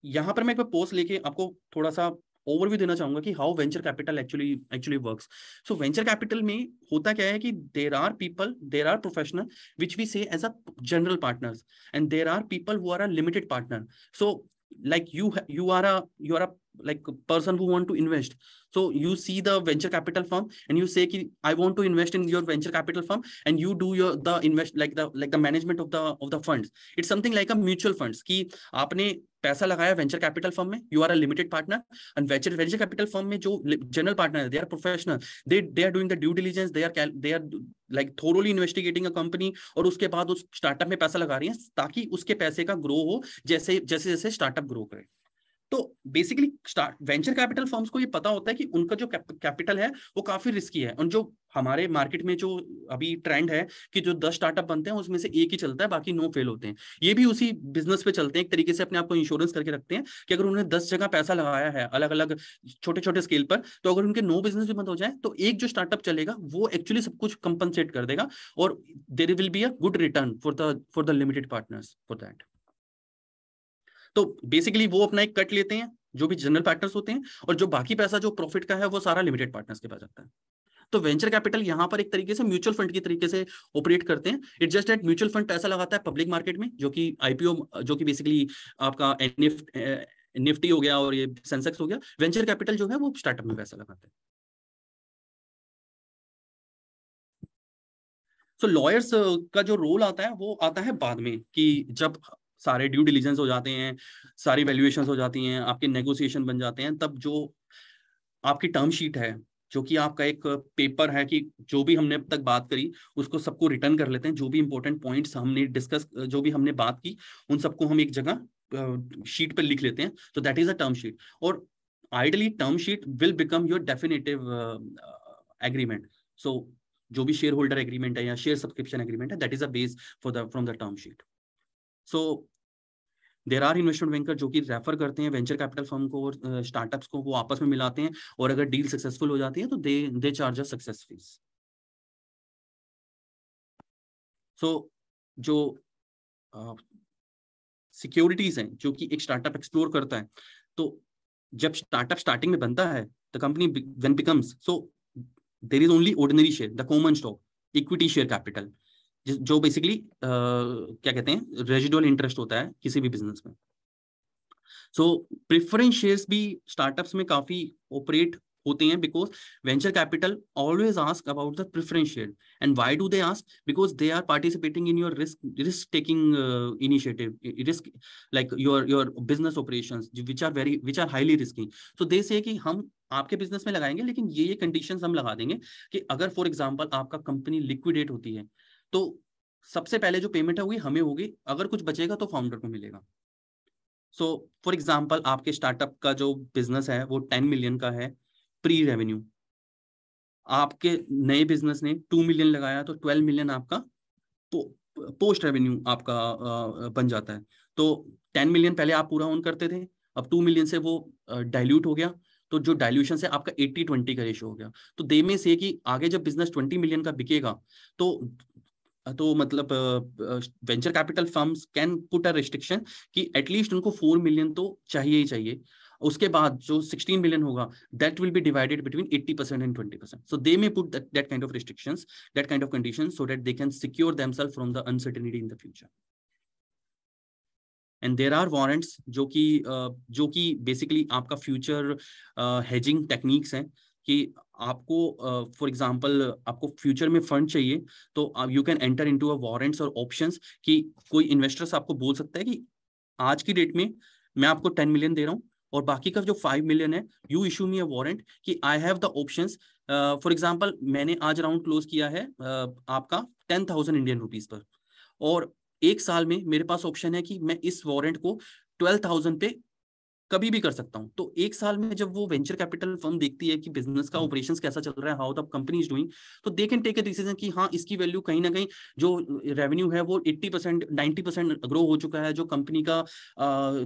यहाँ पर मैं एक बार पोस्ट लेके आपको थोड़ा सा ओवरव्यू देना चाहूंगा कि how venture capital actually actually works so venture capital में होता क्या है कि there are people there are professional which we say as a general partners and there are people who are a limited partner so like you you are a you like person who want to invest so you see the venture capital firm and you say i want to invest in your venture capital firm and you do your the invest like the like the management of the of the funds it's something like a mutual funds ki aapne पैसा लगाया venture capital firm में you are a limited partner and venture venture capital firm में जो general partner है they are professional they they are doing the due diligence they are they are like thoroughly investigating a company और उसके बाद उस startup में पैसा लगा रही है ताकि उसके पैसे का ग्रो हो जैसे जैसे जैसे स्टार्टअप ग्रो करे तो बेसिकली वेंचर कैपिटल फर्म्स को ये पता होता है कि उनका जो कैपिटल है वो काफी रिस्की है और जो हमारे मार्केट में जो अभी ट्रेंड है कि जो दस स्टार्टअप बनते हैं उसमें से एक ही चलता है बाकी नो फेल होते हैं ये भी उसी बिजनेस पे चलते हैं एक तरीके से अपने आप को इंश्योरेंस करके रखते हैं कि अगर उन्होंने दस जगह पैसा लगाया है अलग अलग छोटे छोटे स्केल पर तो अगर उनके नो बिजनेस भी बंद हो जाए तो एक जो स्टार्टअप चलेगा वो एक्चुअली सब कुछ कंपनसेट कर देगा और there will be a good return for the for the limited partners for that तो बेसिकली वो अपना एक कट लेते हैं जो भी जनरल पार्टनर्स होते हैं और जो बाकी पैसा जो प्रॉफिट का है वो सारा लिमिटेड पार्टनर्स के पास जाता है तो वेंचर कैपिटल यहां पर एक तरीके से म्यूचुअल फंड की तरीके से ऑपरेट करते हैं it just at mutual fund पैसा लगाता है पब्लिक मार्केट में जो कि आईपीओ जो कि बेसिकली आपका निफ्टी हो गया और ये सेंसेक्स हो गया वेंचर कैपिटल जो है वो स्टार्टअप में पैसा लगाता है सो so, लॉयर्स का जो रोल आता है वो आता है बाद में कि जब सारे ड्यू डिलीजेंस हो जाते हैं सारी वैल्यूएशन हो जाती हैं आपके नेगोशिएशन बन जाते हैं तब जो आपकी टर्म शीट है जो कि आपका एक पेपर है कि जो भी हमने अब तक बात करी उसको सबको रिटर्न कर लेते हैं जो भी इंपॉर्टेंट पॉइंट्स हमने डिस्कस जो भी हमने बात की उन सबको हम एक जगह शीट पर लिख लेते हैं तो that is a term sheet और ideally term sheet will become your definitive agreement so जो भी शेयर होल्डर एग्रीमेंट है या शेयर सब्सक्रिप्शन एग्रीमेंट है that is a base for the from the term sheet so there are investment banker जो कि refer करते हैं venture capital firm को और स्टार्टअप्स को वो आपस में मिलाते हैं और अगर डील सक्सेसफुल हो जाती है तो they they charge a success fee so जो सिक्योरिटीज uh, हैं जो कि एक स्टार्टअप एक्सप्लोर करता है तो जब स्टार्टअप स्टार्टिंग में बनता है the company when becomes so there is only ordinary share the common stock equity share capital जो बेसिकली uh, क्या कहते हैं रेजिडुअल इंटरेस्ट होता है किसी भी बिजनेस में सो प्रिफरेंस शेयर्स भी स्टार्टअप्स में काफी ऑपरेट होते हैं because venture capital always ask about the preference share and why do they ask because they are participating in your risk risk taking initiative risk like your your business operation which are very which are highly risking so they say कि हम आपके business में लगाएंगे लेकिन ये ये condition हम लगा देंगे कि अगर फॉर एग्जाम्पल आपका कंपनी लिक्विडेट होती है तो सबसे पहले जो पेमेंट है वही हमें होगी अगर कुछ बचेगा तो फाउंडर को मिलेगा सो फॉर एग्जाम्पल आपके स्टार्टअप का जो बिजनेस है वो टेन मिलियन का है प्री रेवेन्यू आपके नए बिजनेस ने टू मिलियन लगाया तो ट्वेल्व मिलियन आपका पो, पोस्ट रेवेन्यू आपका आ, बन जाता है तो टेन मिलियन पहले आप पूरा ऑन करते थे अब टू मिलियन से वो डाइल्यूट हो गया तो जो डाइल्यूशन से आपका एट्टी ट्वेंटी का रेशो हो गया तो दे में से कि आगे जब बिजनेस ट्वेंटी मिलियन का बिकेगा तो तो मतलब venture capital firms can put a restriction कि एटलीस्ट उनको फोर मिलियन तो चाहिए ही चाहिए उसके बाद जो सिक्सटीन मिलियन होगा that will be divided between eighty percent and twenty percent so they may put that kind of restriction that kind of condition so that they can secure themselves from the uncertainty in the future and there are warrants जो कि जो कि basically आपका future hedging techniques हैं कि आपको for uh, example आपको future में फंड चाहिए तो you can enter into a warrants और ऑप्शंस कि कोई इन्वेस्टर्स आपको बोल सकता है कि आज की डेट में मैं आपको टेन मिलियन दे रहा हूँ और बाकी का जो फाइव मिलियन है you issue me a warrant कि I have the option for example मैंने आज राउंड क्लोज किया है uh, आपका ten thousand Indian rupees per और एक साल में मेरे पास ऑप्शन है कि मैं इस वारंट को ट्वेल्व थाउजेंड पे कभी भी कर सकता हूँ तो एक साल में जब वो वेंचर कैपिटल फर्म देखती है कि बिजनेस का ऑपरेशन कैसा चल रहा है how the company is doing तो they can take a decision की हाँ इसकी वैल्यू कहीं ना कहीं जो रेवेन्यू है वो eighty percent ninety percent grow हो चुका है जो कंपनी का आ,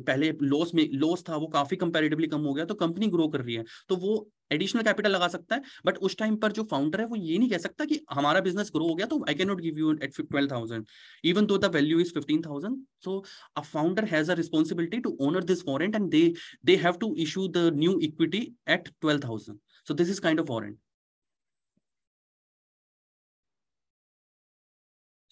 पहले लॉस में लॉस था वो काफी कंपेरेटिवली कम हो गया तो कंपनी ग्रो कर रही है तो वो एडिशनल कैपिटल लगा सकता है बट उस टाइम पर जो फाउंडर है वो ये नहीं कह सकता कि हमारा बिजनेस ग्रो हो गया तो I can not give you at twelve thousand even though the value is fifteen thousand so a founder has a responsibility to honour this warrant and they they have to issue the new equity at twelve thousand so this is kind of warrant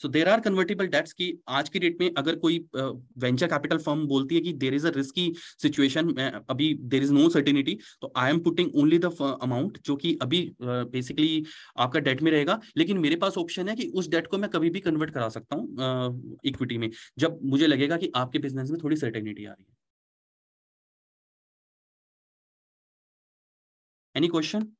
so there are convertible debts की आज की date में अगर कोई venture capital firm बोलती है कि there is a risky situation अभी देर इज नो सर्टिनिटी तो I am putting only the amount जो कि अभी बेसिकली uh, आपका डेट में रहेगा लेकिन मेरे पास ऑप्शन है कि उस डेट को मैं कभी भी कन्वर्ट करा सकता हूँ इक्विटी uh, में जब मुझे लगेगा कि आपके बिजनेस में थोड़ी सर्टेनिटी आ रही है any question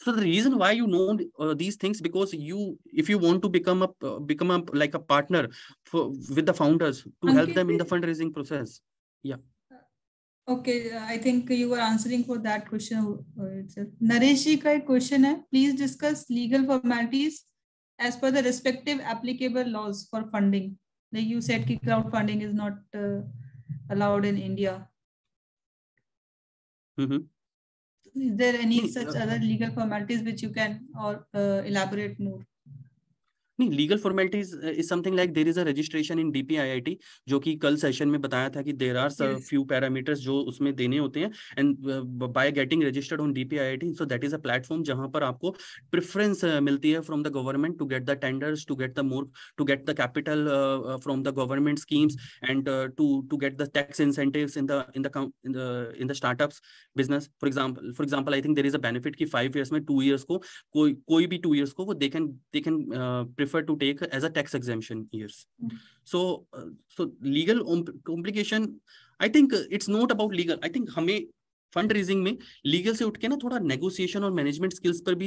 so the reason why you know uh, these things because you if you want to become a uh, become a, like a partner for, with the founders to help them in the fundraising process yeah okay i think you were answering for that question uh, itself naresh ka question hai please discuss legal formalities as per the respective applicable laws for funding like you said ki crowdfunding is not uh, allowed in india mm -hmm is there any hmm. such other legal formalities which you can or uh, elaborate more? नहीं legal formalities is something like there is a registration in DPIIT जो कि कल session में बताया था कि there are few parameters जो उसमें देने होते हैं and by getting registered on DPIIT so that is a platform जहां पर आपको प्रेफरेंस uh, मिलती है from the government to get the tenders to get the more to get the capital from the government schemes and to to get the tax incentives in the in the in the startups business for example for example I think there is a benefit ki 5 years में 2 years को कोई कोई भी 2 years को वो they can they can prefer to take as a tax exemption years mm -hmm. so uh, so legal complication i think it's not about legal i think हमें fund raising में legal से उठ के ना थोड़ा negotiation और management skills पर भी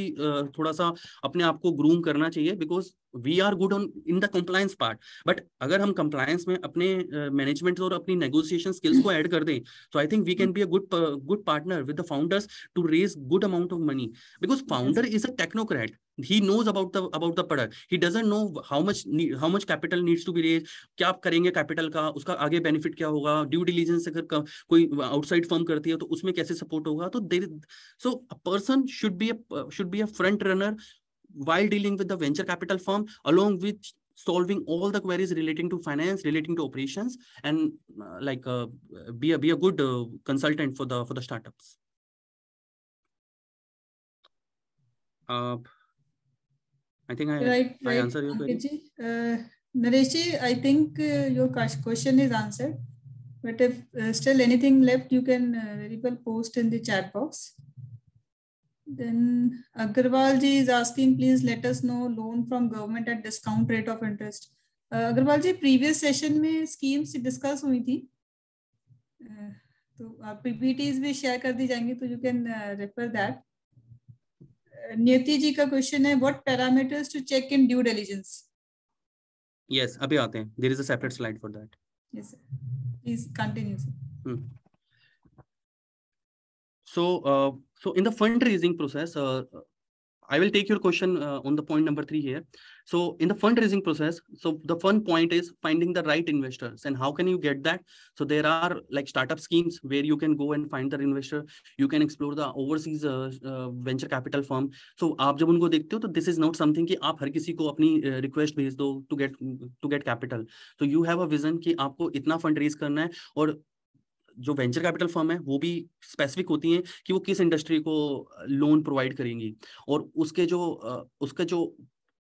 थोड़ा सा अपने आप को ग्रूम करना चाहिए because we are good on in the compliance part but अगर हम कंप्लायंस में अपने मैनेजमेंट uh, और अपनी नेगोशिएशन स्किल्स को ऐड कर दें तो I think we can be a good good partner with the founders to raise good amount of money because founder is a technocrat he knows about the about the product he doesn't know how much how much capital needs to be raised क्या आप करेंगे capital का उसका आगे benefit क्या होगा due diligence अगर कोई आउटसाइड फर्म करती है तो उसमें कैसे सपोर्ट होगा तो there so a person should be should be a front runner while dealing with the venture capital firm along with solving all the queries relating to finance relating to operations and uh, like uh, be a be a good uh, consultant for the for the startups uh, i think i right, i right. answer your question uh, Nareshi, i think uh, your question is answered but if uh, still anything left you can very well post in the chat box Then Agarwal ji is asking, please let us know loan from government at discount rate of interest. Uh, Agarwal ji, previous session में schemes discuss हुई थी. Uh, तो आप PPTs भी share कर दी जाएंगी तो you can refer that. नियति जी का क्वेश्चन है what parameters to check in due diligence yes अभी आते हैं there is a separate slide for that yes please continue sir so So in the fundraising process, uh, I will take your question uh, on the point number three here. So in the fundraising process, so the fun point is finding the right investors and how can you get that? So there are like startup schemes where you can go and find the investor. You can explore the overseas uh, uh, venture capital firm. So आप जब उनको देखते हो तो this is not something कि आप हर किसी को अपनी uh, request भेज दो to get to get capital. So you have a vision कि आपको इतना fund raise करना है जो वेंचर कैपिटल फर्म है वो भी स्पेसिफिक होती हैं कि वो किस इंडस्ट्री को लोन प्रोवाइड करेंगी और उसके जो उसका जो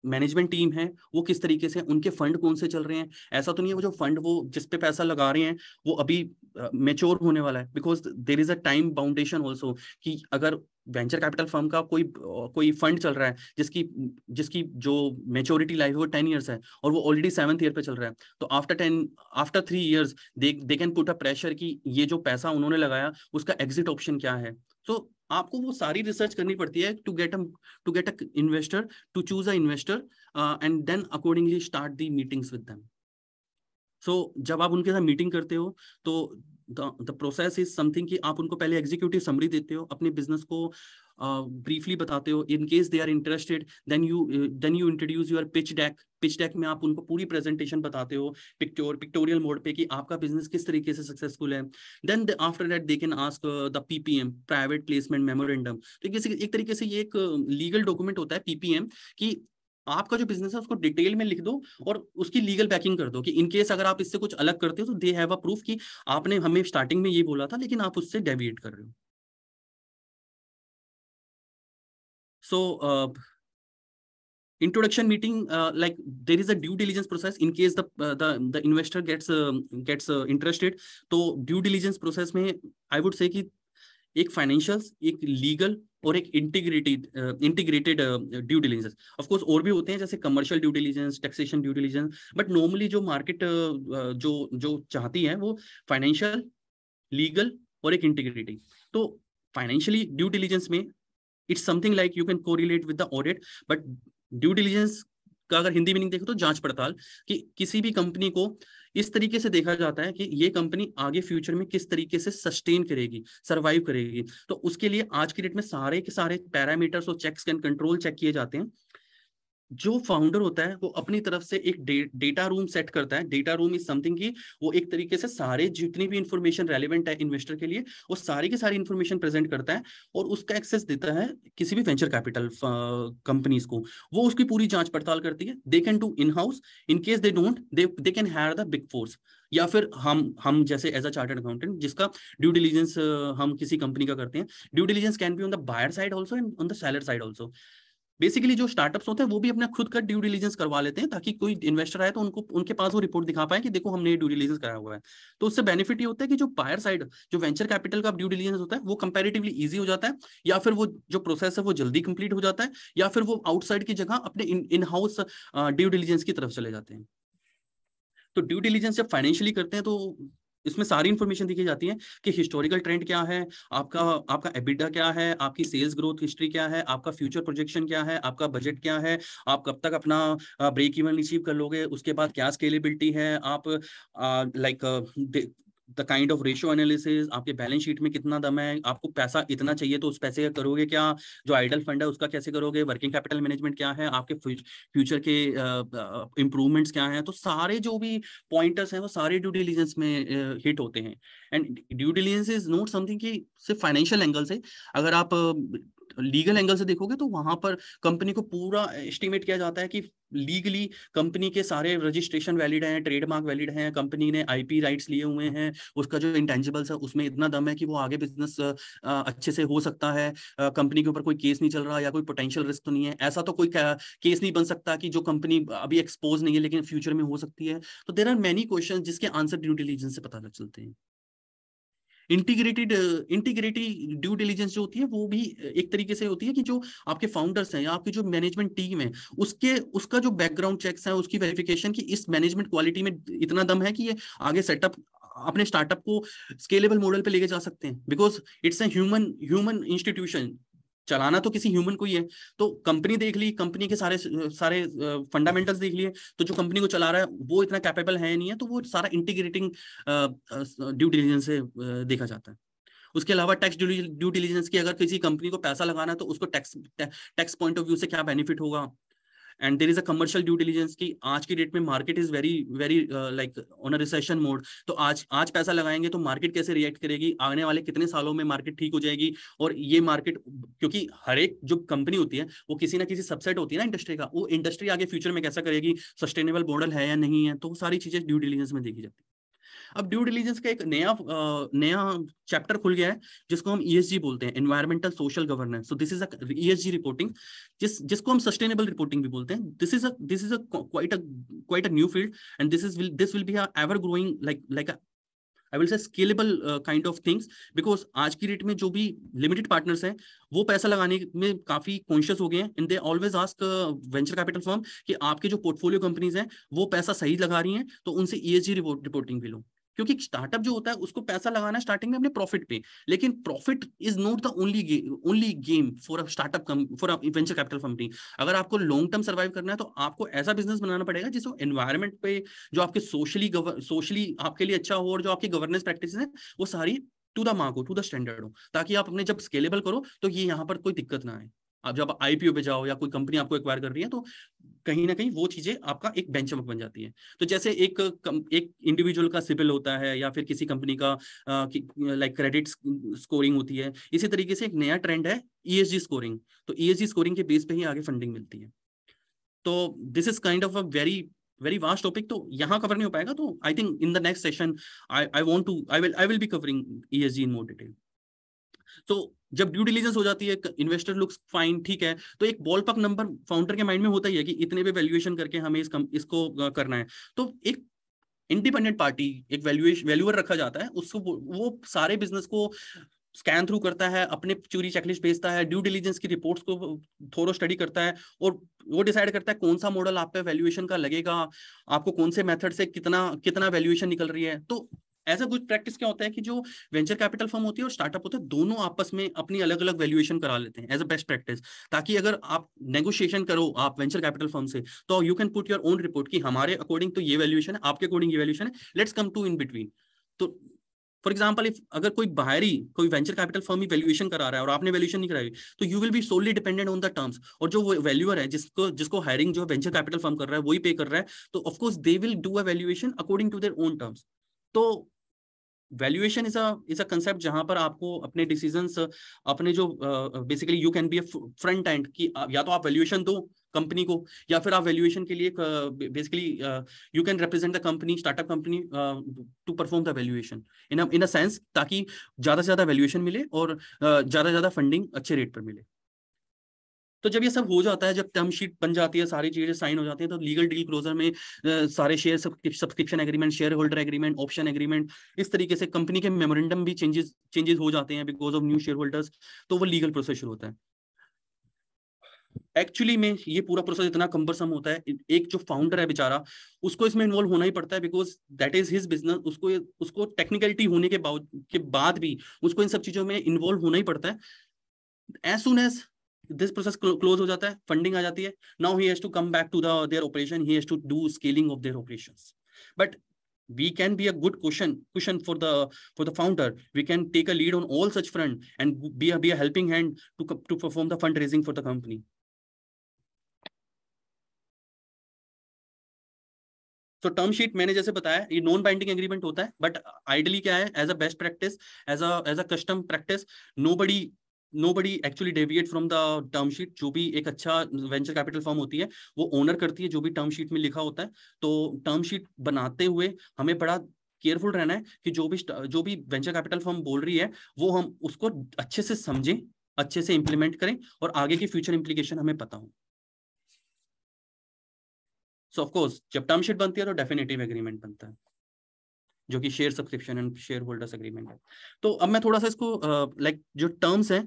मैनेजमेंट टीम है वो किस तरीके से उनके फंड कौन से चल रहे हैं ऐसा तो नहीं है वो जो फंड वो जिस पे पैसा लगा रहे हैं वो अभी मेच्योर uh, होने वाला है because there is a time boundation also कि अगर वेंचर कैपिटल फर्म का कोई कोई फंड चल रहा है जिसकी जिसकी जो मेच्योरिटी लाइफ है वो टेन ईयर्स है और वो ऑलरेडी सेवंथ ईयर पे चल रहा है तो after ten after three years they they can put a pressure कि ये जो पैसा उन्होंने लगाया उसका एग्जिट ऑप्शन क्या है तो so, आपको वो सारी रिसर्च करनी पड़ती है to get to get a investor to choose a investor and then accordingly start the meetings with them so जब आप उनके साथ मीटिंग करते हो तो द प्रोसेस इज समथिंग कि आप उनको पहले एग्जीक्यूटिव समरी देते हो अपने बिजनेस को ब्रीफली बताते हो in case they are interested then you then you introduce your pitch deck pitch deck में आप उनको पूरी प्रेजेंटेशन बताते हो पिक्टोर पिक्टोरियल मोड पे कि आपका बिजनेस किस तरीके से सक्सेसफुल है then after that they can ask the PPM private placement memorandum तो एक, एक तरीके से ये एक लीगल uh, डॉक्यूमेंट होता है पीपीएम कि आपका जो बिजनेस है उसको डिटेल में लिख दो और उसकी लीगल पैकिंग कर दो कि इन केस अगर आप इससे कुछ अलग करते हो तो दे हैव अ प्रूफ कि आपने हमें स्टार्टिंग में ये बोला था लेकिन आप उससे डेविएट कर रहे हो So uh, introduction meeting uh, like there is a due diligence process in case the uh, the the investor gets uh, gets uh, interested so due diligence process mein I would say ki ek financials ek legal और एक integrated integrated due diligence of course और भी होते हैं जैसे commercial due diligence taxation due diligence but normally जो market uh, जो जो चाहती है वो फाइनेंशियल लीगल और एक इंटीग्रिटी तो फाइनेंशियली ड्यू डिलीजेंस में it's something like you can correlate with the audit but due diligence का अगर हिंदी मीनिंग देखो तो जांच पड़ताल कि किसी भी कंपनी को इस तरीके से देखा जाता है कि ये कंपनी आगे फ्यूचर में किस तरीके से सस्टेन करेगी सरवाइव करेगी तो उसके लिए आज के डेट में सारे के सारे पैरामीटर्स और चेक्स एंड कंट्रोल चेक किए जाते हैं जो फाउंडर होता है वो अपनी तरफ से एक डेटा रूम सेट करता है डेटा रूम इज समथिंग की वो एक तरीके से सारे जितनी भी इंफॉर्मेशन रेलिवेंट है इन्वेस्टर के लिए वो सारी की सारी इन्फॉर्मेशन प्रेजेंट करता है और उसका एक्सेस देता है किसी भी वेंचर कैपिटल कंपनीज को वो उसकी पूरी जांच पड़ताल करती है they can do in house in case they don't they can hire the big fours या फिर हम हम जैसे एज अ चार्टेड अकाउंटेंट जिसका ड्यू डिलीजेंस हम किसी कंपनी का करते हैं due diligence can be on the buyer side also and on the seller side also basically जो स्टार्टअप्स होते हैं वो भी अपना खुद का ड्यू डिलीजेंस करवा लेते हैं ताकि कोई इन्वेस्टर आए तो उनको उनके पास वो रिपोर्ट दिखा पाए कि देखो हमने ड्यू डिलीजेंस कराया हुआ है तो उससे बेनिफिट ये होता है कि जो बायर साइड जो वेंचर कैपिटल का ड्यू डिलीजेंस होता है वो कंपेरेटिवली ईजी हो जाता है या फिर वो जो प्रोसेस है वो जल्दी कंप्लीट हो जाता है या फिर वो आउटसाइड की जगह अपने इन हाउस ड्यू डिलीजेंस की तरफ चले जाते हैं तो ड्यू डिलीजेंस जब फाइनेंशियली करते हैं तो इसमें सारी इन्फॉर्मेशन दिखी जाती है कि हिस्टोरिकल ट्रेंड क्या है आपका आपका एबिडा क्या है आपकी सेल्स ग्रोथ हिस्ट्री क्या है आपका फ्यूचर प्रोजेक्शन क्या है आपका बजट क्या है आप कब तक अपना ब्रेक इवन अचीव कर लोगे उसके बाद क्या स्केलेबिलिटी है आप like the kind of ratio analysis आपके बैलेंस शीट में कितना दम है आपको पैसा इतना चाहिए तो उस पैसे का करोगे क्या जो आइडल फंड है उसका कैसे करोगे वर्किंग कैपिटल मैनेजमेंट क्या है आपके फ्यूचर के इम्प्रूवमेंट्स uh, क्या हैं तो सारे जो भी पॉइंटर्स हैं वो सारे ड्यू डिलीजेंस में हिट uh, होते हैं and due diligence is not something कि सिर्फ फाइनेंशियल एंगल से अगर आप uh, लीगल एंगल से देखोगे तो वहां पर कंपनी को पूरा एस्टिमेट किया जाता है कि लीगली कंपनी के सारे रजिस्ट्रेशन वैलिड हैं ट्रेडमार्क वैलिड हैं कंपनी ने आईपी राइट्स लिए हुए हैं उसका जो इंटेंजिबल्स है उसमें इतना दम है कि वो आगे बिजनेस अच्छे से हो सकता है कंपनी के ऊपर कोई केस नहीं चल रहा या कोई पोटेंशियल रिस्क तो नहीं है ऐसा तो कोई केस नहीं बन सकता कि जो कंपनी अभी एक्सपोज नहीं है लेकिन फ्यूचर में हो सकती है तो देर आर मेनी क्वेश्चन जिसके आंसर ड्यू डिलीजेंस से पता चलते हैं इंटीग्रेटेड इंटीग्रेटी ड्यू डिलीजेंस जो होती है वो भी एक तरीके से होती है कि जो आपके फाउंडर्स हैं या आपकी जो मैनेजमेंट टीम है उसके उसका जो बैकग्राउंड चेक्स है उसकी वेरिफिकेशन की इस मैनेजमेंट क्वालिटी में इतना दम है कि ये आगे सेटअप अपने स्टार्टअप को स्केलेबल मॉडल पे लेके जा सकते हैं because it's a human human institution चलाना तो किसी ह्यूमन को ही है तो कंपनी देख ली कंपनी के सारे सारे फंडामेंटल्स देख लिए तो जो कंपनी को चला रहा है वो इतना कैपेबल है नहीं है तो वो सारा इंटीग्रेटिंग ड्यू डिलीजेंस से देखा जाता है उसके अलावा टैक्स ड्यू डिलीजेंस की अगर किसी कंपनी को पैसा लगाना है तो उसको tax tax point of view से क्या बेनिफिट होगा and there is a commercial due diligence की आज की डेट में market is very very like on a recession mode तो आज आज पैसा लगाएंगे तो मार्केट कैसे रिएक्ट करेगी आने वाले कितने सालों में मार्केट ठीक हो जाएगी और ये मार्केट क्योंकि हर एक जो कंपनी होती है वो किसी ना किसी सबसेट होती है ना इंडस्ट्री का वो इंडस्ट्री आगे फ्यूचर में कैसा करेगी सस्टेनेबल मॉडल है या नहीं है तो सारी चीजें ड्यू डिलीजेंस में देखी जाती है अब ड्यू डिलीजेंस का एक नया नया चैप्टर खुल गया है जिसको हम ईएसजी e बोलते हैं environmental social governance so this is ESG reporting जिस जिसको हम सस्टेनेबल रिपोर्टिंग भी बोलते हैं this is this is quite quite a new field and this is this will be ever growing like like I will say scalable kind of things because आज की date में जो भी लिमिटेड पार्टनर्स हैं वो पैसा लगाने में काफी कॉन्शियस हो गए हैं in they always ask venture capital firm कि आपके जो पोर्टफोलियो कंपनीज हैं वो पैसा सही लगा रही हैं तो उनसे ई एस जी रिपोर्टिंग भी लो क्योंकि स्टार्टअप जो होता है उसको पैसा लगाना स्टार्टिंग में अपने प्रॉफिट पे लेकिन profit is not the only only game for a startup for venture capital company अगर आपको लॉन्ग टर्म सर्वाइव करना है तो आपको ऐसा बिजनेस बनाना पड़ेगा जिसको एनवायरमेंट पे जो आपके सोशली सोशली आपके लिए अच्छा हो और जो आपकी गवर्नेंस प्रैक्टिस है वो सारी टू द मार्क हो टू द स्टैंडर्ड हो ताकि आप अपने जब स्केलेबल करो तो ये यहाँ पर कोई दिक्कत ना आए आप जब आईपीओ पे जाओ या कोई कंपनी आपको एक्वायर कर रही है तो कहीं ना कहीं वो चीजें आपका एक बेंच बन जाती है तो जैसे एक एक इंडिविजुअल का सिबिल होता है या फिर किसी कंपनी का लाइक क्रेडिट स्कोरिंग होती है इसी तरीके से एक नया ट्रेंड है ईएसजी e स्कोरिंग तो ईएसजी e स्कोरिंग के बेस पे ही आगे फंडिंग मिलती है तो this is kind of a very very vast topic तो यहाँ कवर नहीं हो पाएगा तो I think in the next session I I want to I will I will be covering E S G in more detail तो जब due diligence हो जाती है इन्वेस्टर लुक्स फाइन ठीक है तो एक बॉल पक नंबर फाउंडर के माइंड में होता ही है कि इतने पे वैल्यूएशन करके हमें इस कम, इसको करना है तो एक इंडिपेंडेंट पार्टी एक वैल्यूएशन वैल्यूअर रखा जाता है उसको वो सारे बिजनेस को स्कैन थ्रू करता है अपने चूरी चेकलिस्ट भेजता है ड्यू डिलीजेंस की रिपोर्ट्स को थोड़ा स्टडी करता है और वो डिसाइड करता है कौन सा मॉडल आप पे वैल्यूएशन का लगेगा आपको कौन से मेथड से कितना कितना वैल्यूएशन निकल रही है तो एज अ गुड प्रैक्टिस क्या होता है कि जो वेंचर कैपिटल फर्म होती है और स्टार्टअप होता है दोनों आपस में अपनी अलग अलग वैल्यूएशन करा लेते हैं एज अ बेस्ट प्रैक्टिस ताकि अगर आप नेगोशिएशन करो आप वेंचर कैपिटल फर्म से तो you can put your own report कि हमारे अकॉर्डिंग तो ये वैल्यूएशन है आपके अकॉर्डिंग ये वैल्यूएशन है let's come to in between तो फॉर एग्जाम्पल इफ अगर कोई बाहरी कोई वेंचर कैपिटल फर्म ही वैल्यूएशन करा रहा है और आपने वैल्यूएशन नहीं कराई तो you will be solely dependent on the terms और जो वैल्यूअर है जिसको जिसको हायरिंग जो वेंचर कैपिटल फर्म कर रहा है वही पे कर रहा है तो of course they will do a valuation according to their own terms तो valuation is a is a concept जहां पर आपको अपने डिसीजन अपने जो basically you can be a front end कि या तो आप वैल्यूएशन दो कंपनी को या फिर आप वैल्यूएशन के लिए basically you can represent the company startup company to perform the valuation in in a sense ताकि ज्यादा से ज्यादा वैल्यूएशन मिले और uh, ज्यादा से ज्यादा फंडिंग अच्छे रेट पर मिले तो जब ये सब हो जाता है जब टर्म शीट बन जाती है सारी चीजें साइन हो जाती है तो लीगल डील क्लोजर में सारे share subscription agreement shareholder agreement option agreement इस तरीके से कंपनी के मेमोरेंडम भी चेंजेस चेंजेस हो जाते हैं because of new shareholders तो वो लीगल प्रोसेस शुरू होता है एक्चुअली में ये पूरा प्रोसेस इतना कंबरसम होता है एक जो फाउंडर है बेचारा उसको इसमें इन्वॉल्व होना ही पड़ता है because that is his business उसको उसको टेक्निकलिटी होने के, के बाद भी उसको इन सब चीजों में इन्वॉल्व होना ही पड़ता है as soon as this process close हो जाता है फंडिंग आ जाती है now he has to come back to their operation he has to do scaling of their operations but we can be a good cushion cushion for the for the founder we can take a lead on all such front and be a, be a helping hand to to perform the fundraising for the company तो term sheet मैंने जैसे बताया ये non binding agreement होता है but ideally क्या है as a best practice as a as a custom practice nobody nobody actually deviate from the term sheet जो भी एक अच्छा वेंचर कैपिटल फॉर्म होती है वो ओनर करती है जो भी टर्म शीट में लिखा होता है तो टर्म शीट बनाते हुए हमें बड़ा केयरफुल रहना है कि जो भी जो भी वेंचर कैपिटल फॉर्म बोल रही है वो हम उसको अच्छे से समझें अच्छे से इम्प्लीमेंट करें और आगे की फ्यूचर इम्प्लीकेशन हमें पता हो सो ऑफकोर्स जब टर्म शीट बनती है तो डेफिनेटिव एग्रीमेंट बनता है जो कि share subscription and shareholders agreement है तो अब मैं थोड़ा सा इसको लाइक uh, like, जो टर्म्स हैं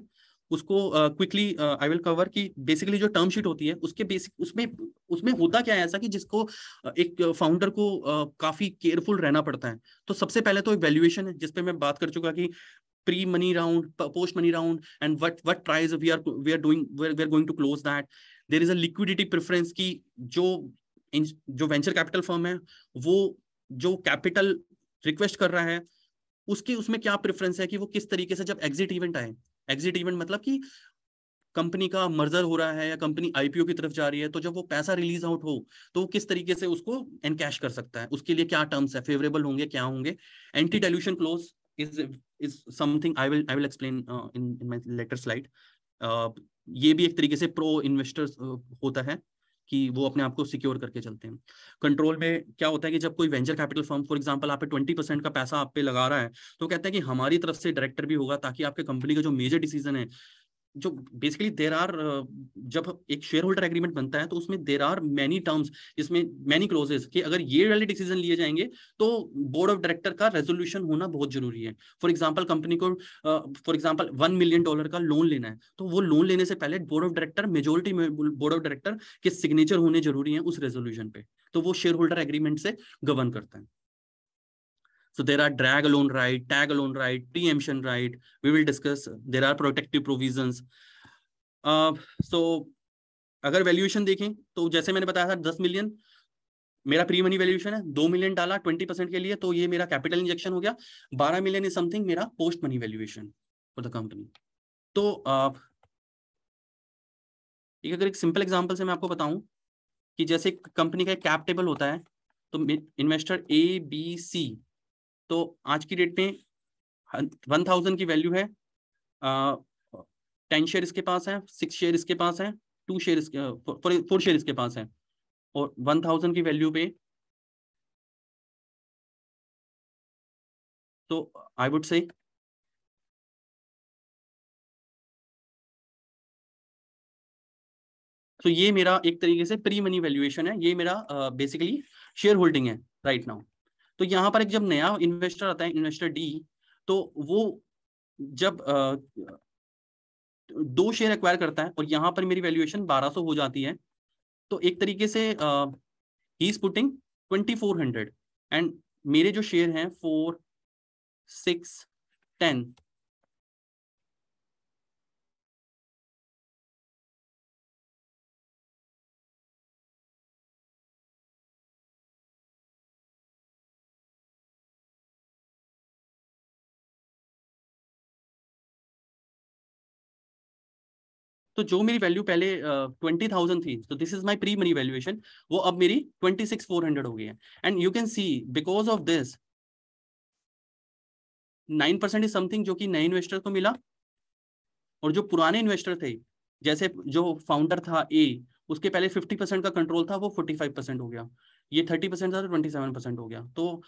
उसको क्विकली आई विल कवर कि बेसिकली जो टर्म शीट होती है उसके बेसिक उसमें उसमें होता क्या है ऐसा कि जिसको एक फाउंडर को uh, काफी केयरफुल रहना पड़ता है तो सबसे पहले तो वैल्यूएशन है जिसपे मैं बात कर चुका कि pre money round post money round and what what price we are we are doing we are going to close that there is a liquidity preference की जो जो वेंचर कैपिटल फर्म है वो जो कैपिटल रिक्वेस्ट कर रहा है उसकी उसमें क्या प्रेफरेंस है कि वो किस तरीके से जब एग्जिट इवेंट आए एग्जिट इवेंट मतलब कि कंपनी का मर्जर हो रहा है या कंपनी आईपीओ की तरफ जा रही है तो जब वो पैसा रिलीज आउट हो तो वो किस तरीके से उसको एनकैश कर सकता है उसके लिए क्या टर्म्स है फेवरेबल होंगे क्या होंगे anti dilution clause is is something I will I will explain in in my later slide ये भी एक तरीके से प्रो इन्वेस्टर्स uh, होता है कि वो अपने आप को सिक्योर करके चलते हैं कंट्रोल में क्या होता है कि जब कोई venture capital firm for example आप ट्वेंटी परसेंट का पैसा आप पे लगा रहा है तो कहता है कि हमारी तरफ से डायरेक्टर भी होगा ताकि आपके कंपनी का जो मेजर डिसीजन है जो बेसिकली देर आर जब एक शेयर होल्डर एग्रीमेंट बनता है तो उसमें देर आर मैनी टर्म्स जिसमें मैनी क्लोजेज कि अगर ये वाले डिसीजन लिए जाएंगे तो बोर्ड ऑफ डायरेक्टर का रेजोल्यूशन होना बहुत जरूरी है फॉर एग्जाम्पल कंपनी को for example one million dollar का लोन लेना है तो वो लोन लेने से पहले board of director majority board of director के सिग्नेचर होने जरूरी है उस रेजोल्यूशन पे तो वो शेयर होल्डर एग्रीमेंट से गवर्न करता है So there are drag alone right, tag alone right, preemption right. We will discuss. There are protective provisions. Uh, so agar valuation dekhen to jaise maine bataya tha 10 million मेरा pre money valuation है दो million डाला twenty percent के लिए तो ये मेरा capital injection हो गया बारह मिलियन इज समथिंग मेरा post money valuation for the company तो आप एक अगर एक सिंपल एग्जांपल से मैं आपको बताऊं कि जैसे कंपनी का एक कैप टेबल होता है तो इन्वेस्टर ए बी सी तो आज की डेट में वन थाउजेंड की वैल्यू है टेन शेयर इसके पास है सिक्स शेयर इसके पास है टू शेयर इसके फोर शेयर इसके पास है और वन थाउजेंड की वैल्यू पे तो आई वुड से तो ये मेरा एक तरीके से प्री मनी वैल्यूएशन है ये मेरा बेसिकली शेयर होल्डिंग है राइट नाउ तो यहाँ पर एक जब नया इन्वेस्टर आता है इन्वेस्टर डी तो वो जब आ, दो शेयर एक्वायर करता है और यहाँ पर मेरी वैल्यूएशन 1200 हो जाती है तो एक तरीके से ही इज पुटिंग 2400 एंड मेरे जो शेयर हैं फोर सिक्स टेन तो जो मेरी वैल्यू पहले ट्वेंटी थाउजेंड थी तो this is my pre money valuation वो अब मेरी ट्वेंटी सिक्स फोर हंड्रेड हो गई है and you can see because of this nine percent is something जो कि नए इन्वेस्टर को मिला और जो पुराने इन्वेस्टर थे जैसे जो फाउंडर था ए उसके पहले फिफ्टी परसेंट का कंट्रोल था वो फोर्टी फाइव परसेंट हो गया ये थर्टी परसेंट था तो ट्वेंटी सेवन परसेंट हो गया तो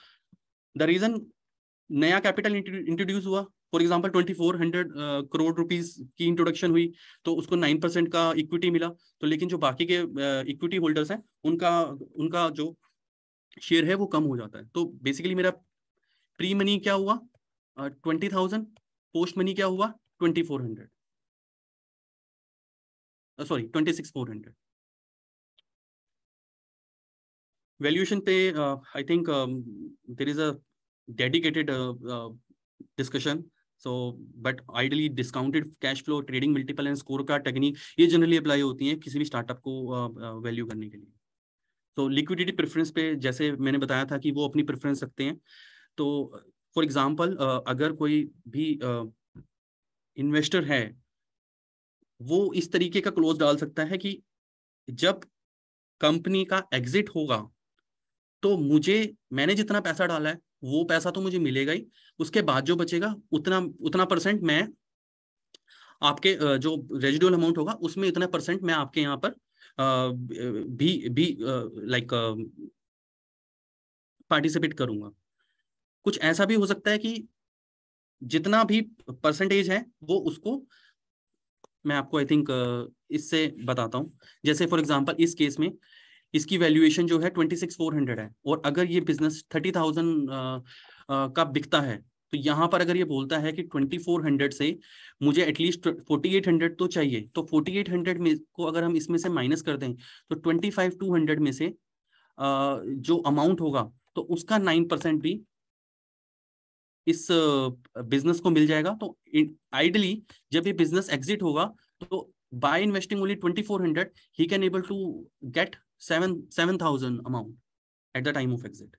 द रीजन नया कैपिटल इंट्रोड्यूस हुआ for example twenty four hundred crore rupees की इंट्रोडक्शन हुई तो उसको नाइन परसेंट का इक्विटी मिला तो लेकिन जो बाकी के इक्विटी uh, होल्डर्स हैं उनका उनका जो शेयर है वो कम हो जाता है तो बेसिकली मेरा प्री मनी क्या हुआ ट्वेंटी थाउजेंड पोस्ट मनी क्या हुआ twenty four hundred sorry twenty six four hundred valuation पे I think there is a dedicated discussion so but ideally discounted cash flow trading multiple and score का technique ये generally apply होती है किसी भी startup को वैल्यू uh, करने के लिए तो लिक्विडिटी प्रेफरेंस पे जैसे मैंने बताया था कि वो अपनी प्रेफरेंस रखते हैं तो फॉर एग्जाम्पल अगर कोई भी इन्वेस्टर है वो इस तरीके का क्लोज डाल सकता है कि जब कंपनी का एग्जिट होगा तो मुझे मैंने जितना पैसा डाला है वो पैसा तो मुझे मिलेगा ही उसके बाद जो बचेगा उतना उतना परसेंट मैं आपके जो रेजिडुअल अमाउंट होगा उसमें इतना परसेंट मैं आपके यहाँ पर भी भी लाइक पार्टिसिपेट करूंगा कुछ ऐसा भी हो सकता है कि जितना भी परसेंटेज है वो उसको मैं आपको आई थिंक इससे बताता हूँ जैसे फॉर एग्जांपल इस केस में इसकी वैल्यूएशन जो है ट्वेंटी सिक्स फोर हंड्रेड है और अगर ये बिजनेस थर्टी थाउजेंड का बिकता है तो यहाँ पर अगर ये बोलता है कि ट्वेंटी फोर हंड्रेड से मुझे एटलीस्ट फोर्टी एट हंड्रेड तो चाहिए तो फोर्टी एट हंड्रेड में को अगर हम इसमें से माइनस कर दें तो ट्वेंटी फाइव टू हंड्रेड में से आ, जो अमाउंट होगा तो उसका नाइन परसेंट भी इस बिजनेस को मिल जाएगा तो आइडली जब ये बिजनेस एग्जिट होगा तो by investing only twenty four hundred he can able to get seven seven thousand amount at the time of exit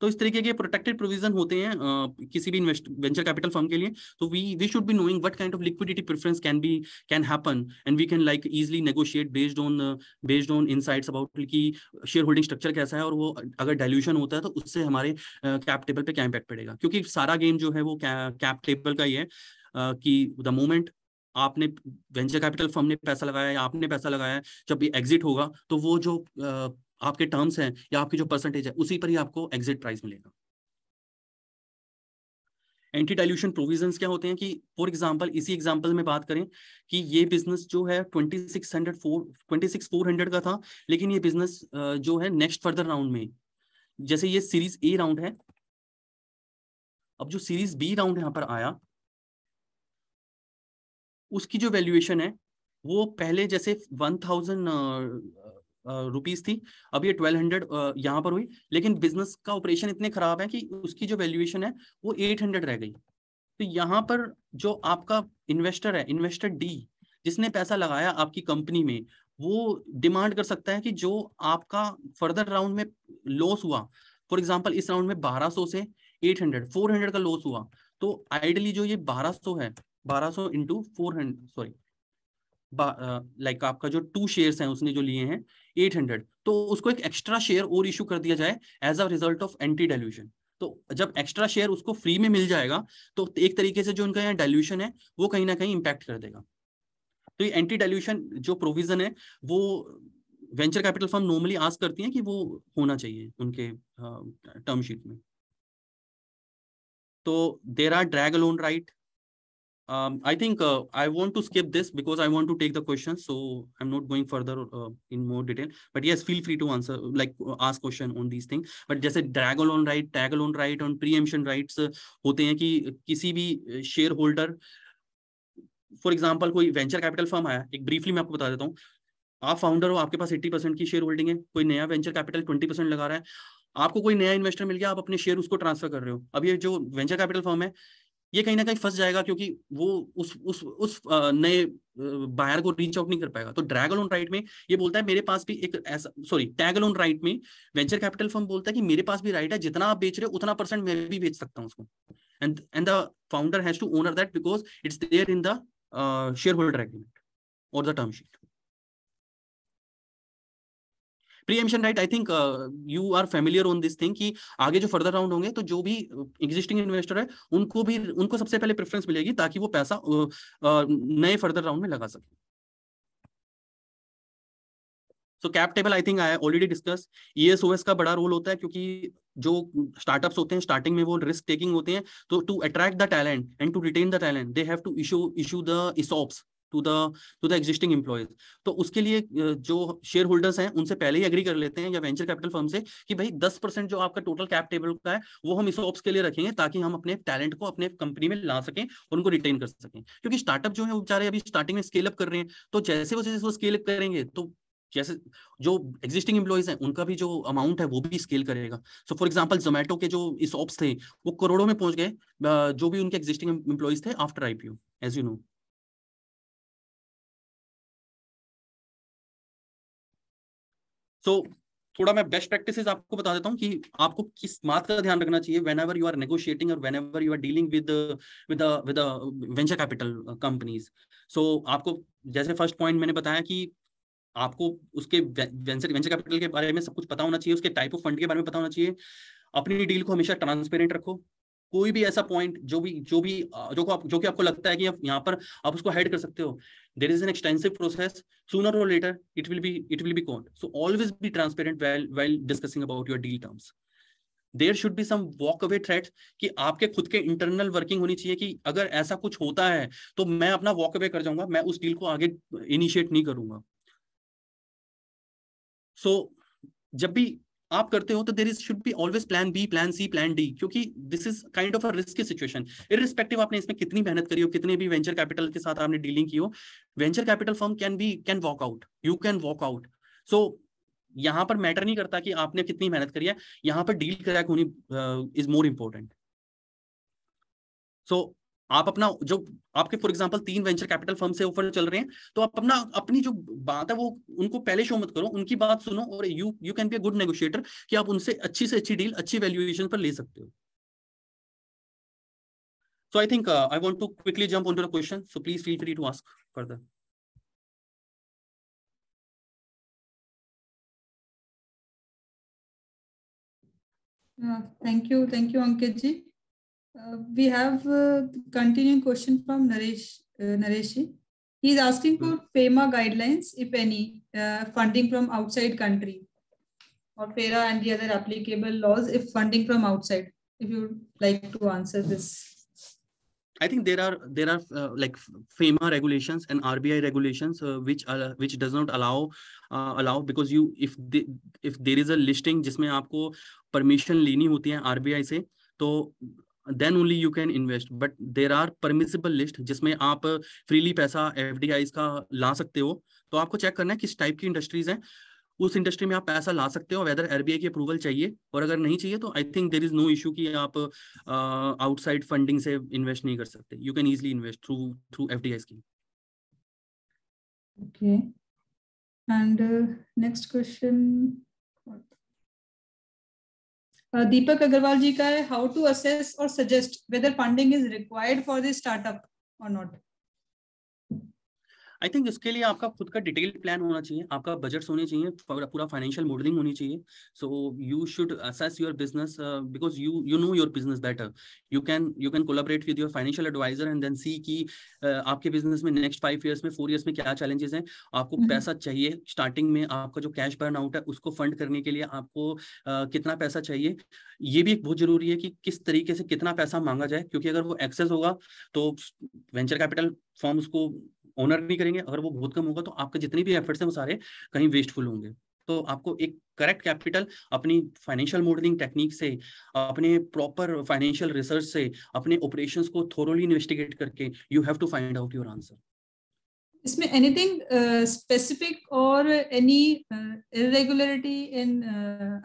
तो इस तरीके के प्रोटेक्टेड प्रोविजन होते हैं uh, किसी भी इन्वेस्ट वेंचर कैपिटल फर्म के लिए तो we we should be knowing what kind of liquidity preference can be can happen and we can like easily negotiate based on based on insights about कि shareholding structure कैसा है और वो अगर dilution होता है तो उससे हमारे कैप uh, टेबल पर क्या इम्पैक्ट पड़ेगा क्योंकि सारा गेम जो है वो कैप टेबल का ही है uh, कि द मोमेंट आपने वेंचर कैपिटल फर्म ने पैसा लगाया या आपने पैसा लगाया जब एग्जिट होगा तो वो जो आपके टर्म्स हैं या आपकी जो परसेंटेज है उसी पर ही आपको एग्जिट प्राइस मिलेगा एंटी डाइल्यूशन प्रोविजंस क्या होते हैं कि फॉर एग्जांपल इसी एग्जांपल में बात करें कि ये बिजनेस जो है twenty six hundred four twenty six four hundred का था लेकिन ये बिजनेस जो है नेक्स्ट फर्दर राउंड में जैसे ये सीरीज ए राउंड है अब जो सीरीज बी राउंड यहाँ पर आया उसकी जो वैल्यूएशन है वो पहले जैसे वन थाउजेंड रुपीज थी अब ये ट्वेल्व हंड्रेड यहाँ पर हुई लेकिन बिजनेस का ऑपरेशन इतने खराब है कि उसकी जो वैल्यूएशन है वो एट हंड्रेड रह गई तो यहाँ पर जो आपका इन्वेस्टर है इन्वेस्टर डी जिसने पैसा लगाया आपकी कंपनी में वो डिमांड कर सकता है कि जो आपका फर्दर राउंड में लॉस हुआ फॉर एग्जाम्पल इस राउंड में बारह से 800 400 का लॉस हुआ तो आइडली जो ये 1200 है बारह सौ into four hundred sorry like आपका जो टू शेयर हैं उसने जो लिए हैं एट हंड्रेड तो उसको एक एक्स्ट्रा शेयर और इशू कर दिया जाए as a result of anti dilution तो जब एक्स्ट्रा शेयर उसको फ्री में मिल जाएगा तो एक तरीके से जो उनका यहाँ डायल्यूशन है वो कहीं ना कहीं इम्पैक्ट कर देगा तो ये एंटी डायल्यूशन जो प्रोविजन है वो venture capital firm normally ask करती है कि वो होना चाहिए उनके टर्म शीट में तो there are drag along right Um, I think uh, I want to skip this because I want to take the question. So I'm not going further uh, in more detail. But yes, feel free to answer, like ask question on these things. But just a drag along right, tag along right on preemption rights uh, होते हैं कि किसी भी shareholder for example कोई venture capital firm आया एक briefly मैं आपको बता देता हूँ आप फाउंडर हो आपके पास एट्टी परसेंट की शेयर होल्डिंग है कोई नया वेंचर कैपिटल ट्वेंटी परसेंट लगा रहा है आपको कोई नया इन्वेस्टर मिल गया आप अपने शेयर उसको ट्रांसफर कर रहे हो अब ये जो वेंचर कैपिटल फर्म है ये कहीं ना कहीं फंस जाएगा क्योंकि वो उस उस उस नए बायर को रीच आउट नहीं कर पाएगा तो ड्रैगल ऑन राइट में ये बोलता है मेरे पास भी एक ऐसा सॉरी टैगल ऑन राइट में वेंचर कैपिटल फर्म बोलता है कि मेरे पास भी राइट है जितना आप बेच रहे हो उतना परसेंट मैं भी बेच सकता हूँ उसको and and the founder has to honour that because it's there in the shareholder agreement और the term sheet preemption right I think you are familiar on this thing कि आगे जो फर्दर राउंड होंगे तो जो भी existing uh, investor है उनको भी उनको सबसे पहले प्रेफरेंस मिलेगी ताकि वो पैसा uh, uh, नए फर्दर राउंड में लगा सके सो cap table I think I already discuss ESOS का बड़ा रोल होता है क्योंकि जो स्टार्टअप्स होते हैं स्टार्टिंग में वो रिस्क टेकिंग होते हैं तो to attract the talent and to retain the talent they have to issue issue the ESOPs to the to the existing employees तो उसके लिए जो शेयर होल्डर्स हैं उनसे पहले ही एग्री कर लेते हैं या वेंचर कैपिटल फर्म से कि भाई दस परसेंट जो आपका टोटल कैप टेबल का है वो हम इस ऑप्स के लिए रखेंगे ताकि हम अपने टैलेंट को अपने कंपनी में ला सकें और उनको रिटेन कर सकें क्योंकि स्टार्टअप जो है वो बेचारे अभी स्टार्टिंग में स्केलअप कर रहे हैं तो जैसे वो जैसे वो अप करेंगे तो जैसे जो एग्जिस्टिंग एम्प्लॉयज हैं उनका भी जो अमाउंट है वो भी स्केल करेगा सो फॉर एग्जांपल जोमेटो के जो इस ऑप्स थे वो करोड़ों में पहुंच गए जो भी उनके एग्जिस्टिंग एम्प्लॉयज थे after IPO as you know so थोड़ा मैं बेस्ट प्रैक्टिसेस आपको बता देता हूँ कि आपको किस बात का ध्यान रखना चाहिए whenever you are negotiating और whenever you are dealing with with with venture capital companies so आपको जैसे फर्स्ट पॉइंट मैंने बताया कि आपको उसके वेंचर वेंचर कैपिटल के बारे में सब कुछ पता होना चाहिए उसके टाइप ऑफ फंड के बारे में पता होना चाहिए अपनी डील को हमेशा ट्रांसपेरेंट रखो कोई भी ऐसा पॉइंट जो भी जो भी जो को आप जो कि आपको लगता है कि आप यहाँ पर आप उसको हेड कर सकते हो there is an extensive process sooner और later it will be it will be cont so always be transparent well well discussing about your deal terms there should be some walk away threat कि आपके खुद के internal working होनी चाहिए कि अगर ऐसा कुछ होता है तो मैं अपना वॉक अवे कर जाऊंगा मैं उस डील को आगे इनिशिएट नहीं करूंगा सो so, जब भी आप करते हो तो there is should be always plan B plan C plan D क्योंकि this is kind of a risky situation irrespective आपने इसमें कितनी मेहनत करी हो कितने भी वेंचर कैपिटल के साथ आपने डीलिंग की हो venture capital firm can be can walk out you can walk out so यहाँ पर मैटर नहीं करता कि आपने कितनी मेहनत करी है यहाँ पर डील क्रैक होनी इज मोर इम्पोर्टेंट सो आप अपना जो आपके फॉर एग्जाम्पल तीन वेंचर कैपिटल फर्म से ऑफर चल रहे हैं तो आप अपना अपनी जो बात है वो उनको पहले शो मत करो उनकी बात सुनो और you you can be a good negotiator कि आप उनसे अच्छी से अच्छी डील अच्छी वैल्यूएशन पर ले सकते हो so I think I i to quickly uh, quickly on to the question so please feel free to ask further uh, thank you thank you ankit Uh, we have a continuing question from Naresh. Uh, Nareshi. He is asking for FEMA guidelines, if any, uh, funding from outside country, or FERA and the other applicable laws, if funding from outside. If you would like to answer this. I think there are there are uh, like FEMA regulations and RBI regulations uh, which are which does not allow uh, allow because you if the, if there is a listing जिसमें आपको permission लेनी hoti hai rbi se तो then only you can invest but there are permissible list जिसमें आप freely पैसा F का ला सकते हो तो आपको चेक करना है किस टाइप की इंडस्ट्रीज हैं उस इंडस्ट्री में आप पैसा ला सकते हो वेदर आरबीआई की अप्रूवल चाहिए और अगर नहीं चाहिए तो I think there is no issue कि आप आउटसाइड uh, फंडिंग से इन्वेस्ट नहीं कर सकते you can easily invest through through F D I scheme okay and next question Uh, Deepak Agarwal ji ka hai, how to assess or suggest whether funding is required for this startup or not? I think इसके लिए आपका खुद का detail plan होना चाहिए आपका budget होने चाहिए पूरा फाइनेंशियल मॉडलिंग होनी चाहिए so you should assess your business because you you know your business better you can you can collaborate with your financial adviser and then see की uh, आपके बिजनेस में नेक्स्ट फाइव ईयर्स में four years में क्या challenges हैं आपको mm-hmm. पैसा चाहिए स्टार्टिंग में आपका जो कैश बर्न आउट है उसको फंड करने के लिए आपको uh, कितना पैसा चाहिए ये भी एक बहुत जरूरी है कि किस तरीके से कितना पैसा मांगा जाए क्योंकि अगर वो एक्सेस होगा तो वेंचर कैपिटल फॉर्म उसको ऑनर नहीं करेंगे अगर वो बहुत कम होगा तो आपके जितने भी एफर्ट्स हैं वो सारे कहीं वेस्टफुल होंगे तो आपको एक करेक्ट कैपिटल अपनी फाइनेंशियल मॉडलिंग टेक्निक से अपने प्रॉपर फाइनेंशियल रिसर्च से अपने ऑपरेशंस को थोरोली इन्वेस्टिगेट करके you have to find out your answer इसमें एनीथिंग स्पेसिफिक और any irregularity in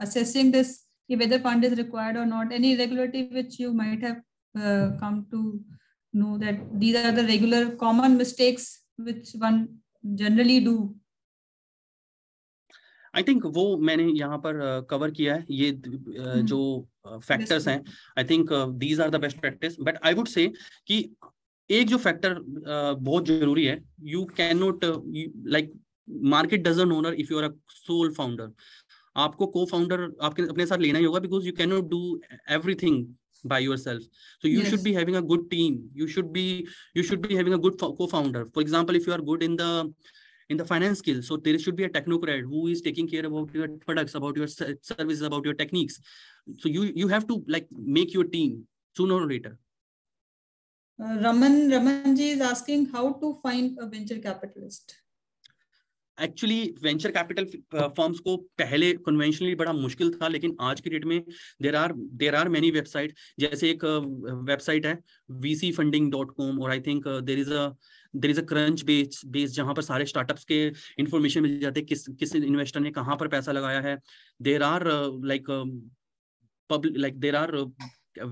assessing this कि वेदर फंड इज रिक्वायर्ड और not any irregularity which you might have come to know that these are the regular common mistakes which one generally do I think वो मैंने यहाँ पर cover uh, किया है ये uh, हम्म। जो फैक्टर्स uh, हैं I think these are the best practice but I would say कि एक जो फैक्टर बहुत जरूरी है you can not like market doesn't owner if you are a sole founder आपको को फाउंडर आपके अपने साथ लेना ही होगा because you can not do everything by yourself so you yes. should be having a good team you should be you should be having a good co-founder for example if you are good in the in the finance skill so there should be a technocrat who is taking care about your products about your services about your techniques so you you have to like make your team sooner or later uh, raman ramanji is asking how to find a venture capitalist actually venture capital firms को पहले conventionally बड़ा मुश्किल था लेकिन आज की date में there are there are many website जैसे एक वेबसाइट uh, है V C funding dot com और I think there is a there is a crunch base base जहाँ पर सारे स्टार्टअप्स के इन्फॉर्मेशन मिल जाते हैं किस किस इन्वेस्टर ने कहाँ पर पैसा लगाया है there are like public like there are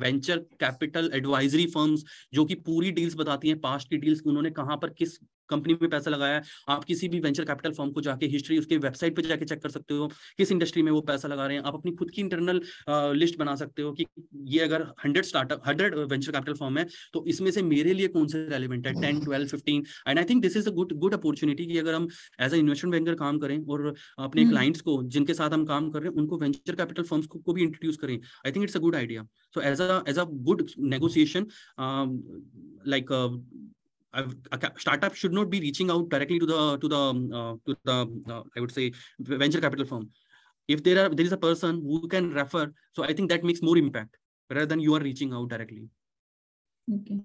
venture capital advisory firms जो कि पूरी डील्स बताती हैं पास्ट की डील्स उन्होंने कहाँ पर किस कंपनी में पैसा लगाया है आप किसी भी वेंचर कैपिटल फॉर्म को जाके हिस्ट्री उसके वेबसाइट पर जाके चेक कर सकते हो किस इंडस्ट्री में वो पैसा लगा रहे हैं आप अपनी खुद की इंटरनल लिस्ट बना सकते हो कि ये अगर hundred startup hundred venture capital firm है तो इसमें से मेरे लिए कौन से रेलिवेंट है ten twelve fifteen and I think this is a good good opportunity कि अगर हम एज अ इन्वेस्टमेंट बैंकर काम करें और अपने क्लाइंट्स हम्म। को जिनके साथ हम काम कर रहे हैं उनको वेंचर कैपिटल फॉर्म्स को, को भी इंट्रोड्यूस करें I think it's a good idea so as a as a good negotiation like I've, a startup should not be reaching out directly to the to the uh, to the uh, I would say venture capital firm. If there are there is a person who can refer, so I think that makes more impact rather than you are reaching out directly. Okay.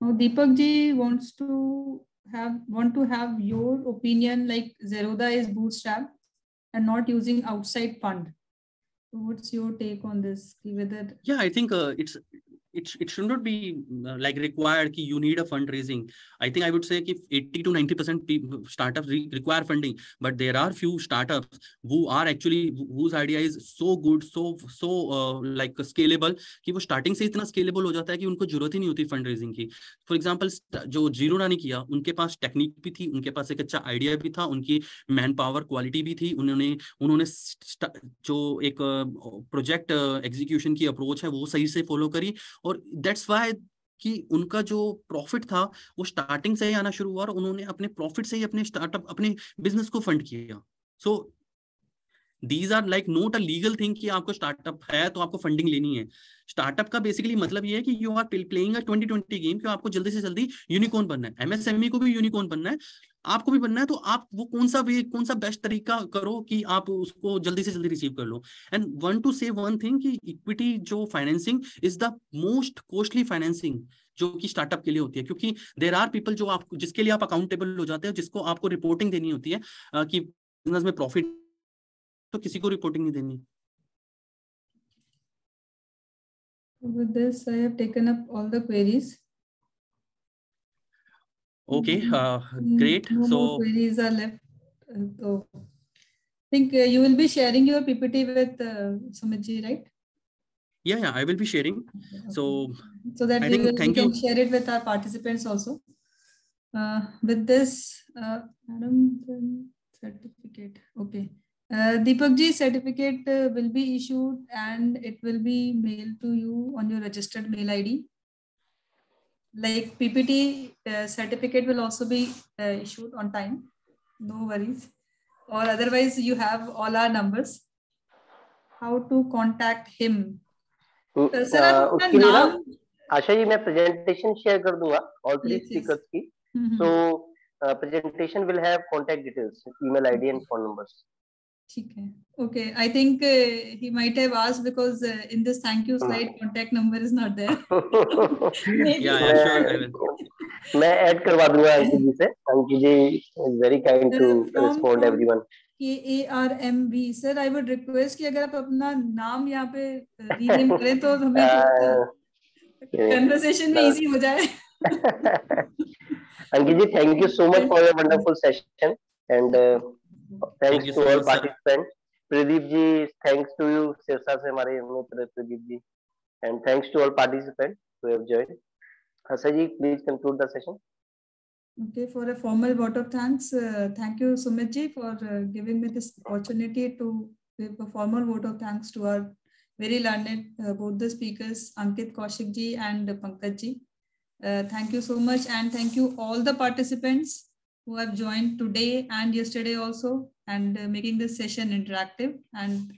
Now Deepak ji wants to have want to have your opinion like Zeroda is bootstrap and not using outside fund. What's your take on this? Whether yeah, I think uh, it's it, it should not be uh, like required ki you need a fundraising i think i would say if 80 to 90 percent startups re require funding but there are few startups who are actually whose idea is so good so so uh, like scalable कि वो starting से इतना scalable हो जाता है कि उनको जरूरत ही नहीं होती फंड रेजिंग की फॉर एग्जाम्पल जो जीरोना ने किया उनके पास टेक्निक भी थी उनके पास एक अच्छा आइडिया भी था उनकी मैन पावर क्वालिटी भी थी उन्होंने उन्होंने जो एक प्रोजेक्ट एग्जीक्यूशन की अप्रोच है वो सही से फॉलो करी और दैट्स वाई कि उनका जो प्रॉफिट था वो स्टार्टिंग से ही आना शुरू हुआ और उन्होंने अपने प्रॉफिट से ही अपने स्टार्टअप अपने बिजनेस को फंड किया so these are like not a legal thing कि आपको स्टार्टअप है तो आपको फंडिंग लेनी है स्टार्टअप का बेसिकली मतलब ये है कि you are playing twenty twenty game कि आपको जल्दी से जल्दी यूनिकॉर्न बनना है एमएसएमई e को भी यूनिकॉर्न बनना है आपको भी बनना है तो आप वो कौन सा वे कौन सा बेस्ट तरीका करो कि आप उसको जल्दी से जल्दी रिसीव कर लो and want to say one thing कि इक्विटी जो financing is the most costly financing जो कि स्टार्टअप के लिए होती है क्योंकि देर आर पीपल जो आप जिसके लिए आप अकाउंटेबल हो जाते हो जिसको आपको रिपोर्टिंग देनी होती है कि बिजनेस में प्रॉफिट तो किसी को रिपोर्टिंग नहीं देनी With this, I have taken up all the queries. Okay, mm-hmm. uh, great. No so queries are left. So, uh, I think uh, you will be sharing your PPT with uh, Sumitji, right? yeah yeah i will be sharing so so that I think, will, thank you can share it with our participants also uh, with this uh, certificate okay uh, Deepak ji, certificate uh, will be issued and it will be mailed to you on your registered mail ID. Like PPT, uh, certificate will also be uh, issued on time. No worries. Or otherwise, you have all our numbers. How to contact him? Uh, sir, आपका uh, नाम आशा जी मैं presentation share कर दूंगा all three speakers की so presentation will have contact details email ठीक है okay I think he might have asked because in this thank you slide contact number is not there yeah yeah sure मैं add करवा दूंगा अंकित जी से Ankit ji is very kind to respond everyone के A R M B sir I would request कि अगर आप अपना नाम यहाँ पे रीनेम uh, करें तो हमें कन्वर्सेशन में इजी हाँ। हो जाए Ankit ji thank you so much for your wonderful session and all to all participant Pradeep thanks to to you Sirsa से हमारे मित्र Pradeep ji. And thanks to all participants. who have joined hasa ji please conclude the session okay for a formal vote of thanks uh, thank you sumit ji for uh, giving me this opportunity to give a formal vote of thanks to our very learned uh, both the speakers ankit kaushik ji and pankaj ji uh, thank you so much and thank you all the participants who have joined today and yesterday also and uh, making this session interactive and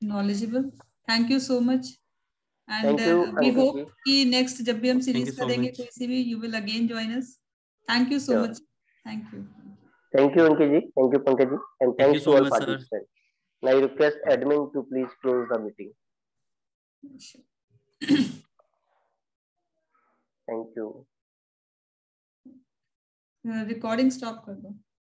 knowledgeable. Thank you so much. And uh, we hope that next जब भी हम series so you will again join us. Thank you so much. Thank you. Thank you Ankeji. Thank you Pankaji. And thanks Thank you so to all much, participants. Sir. I request admin to please close the meeting. Thank you. Recording stop कर दो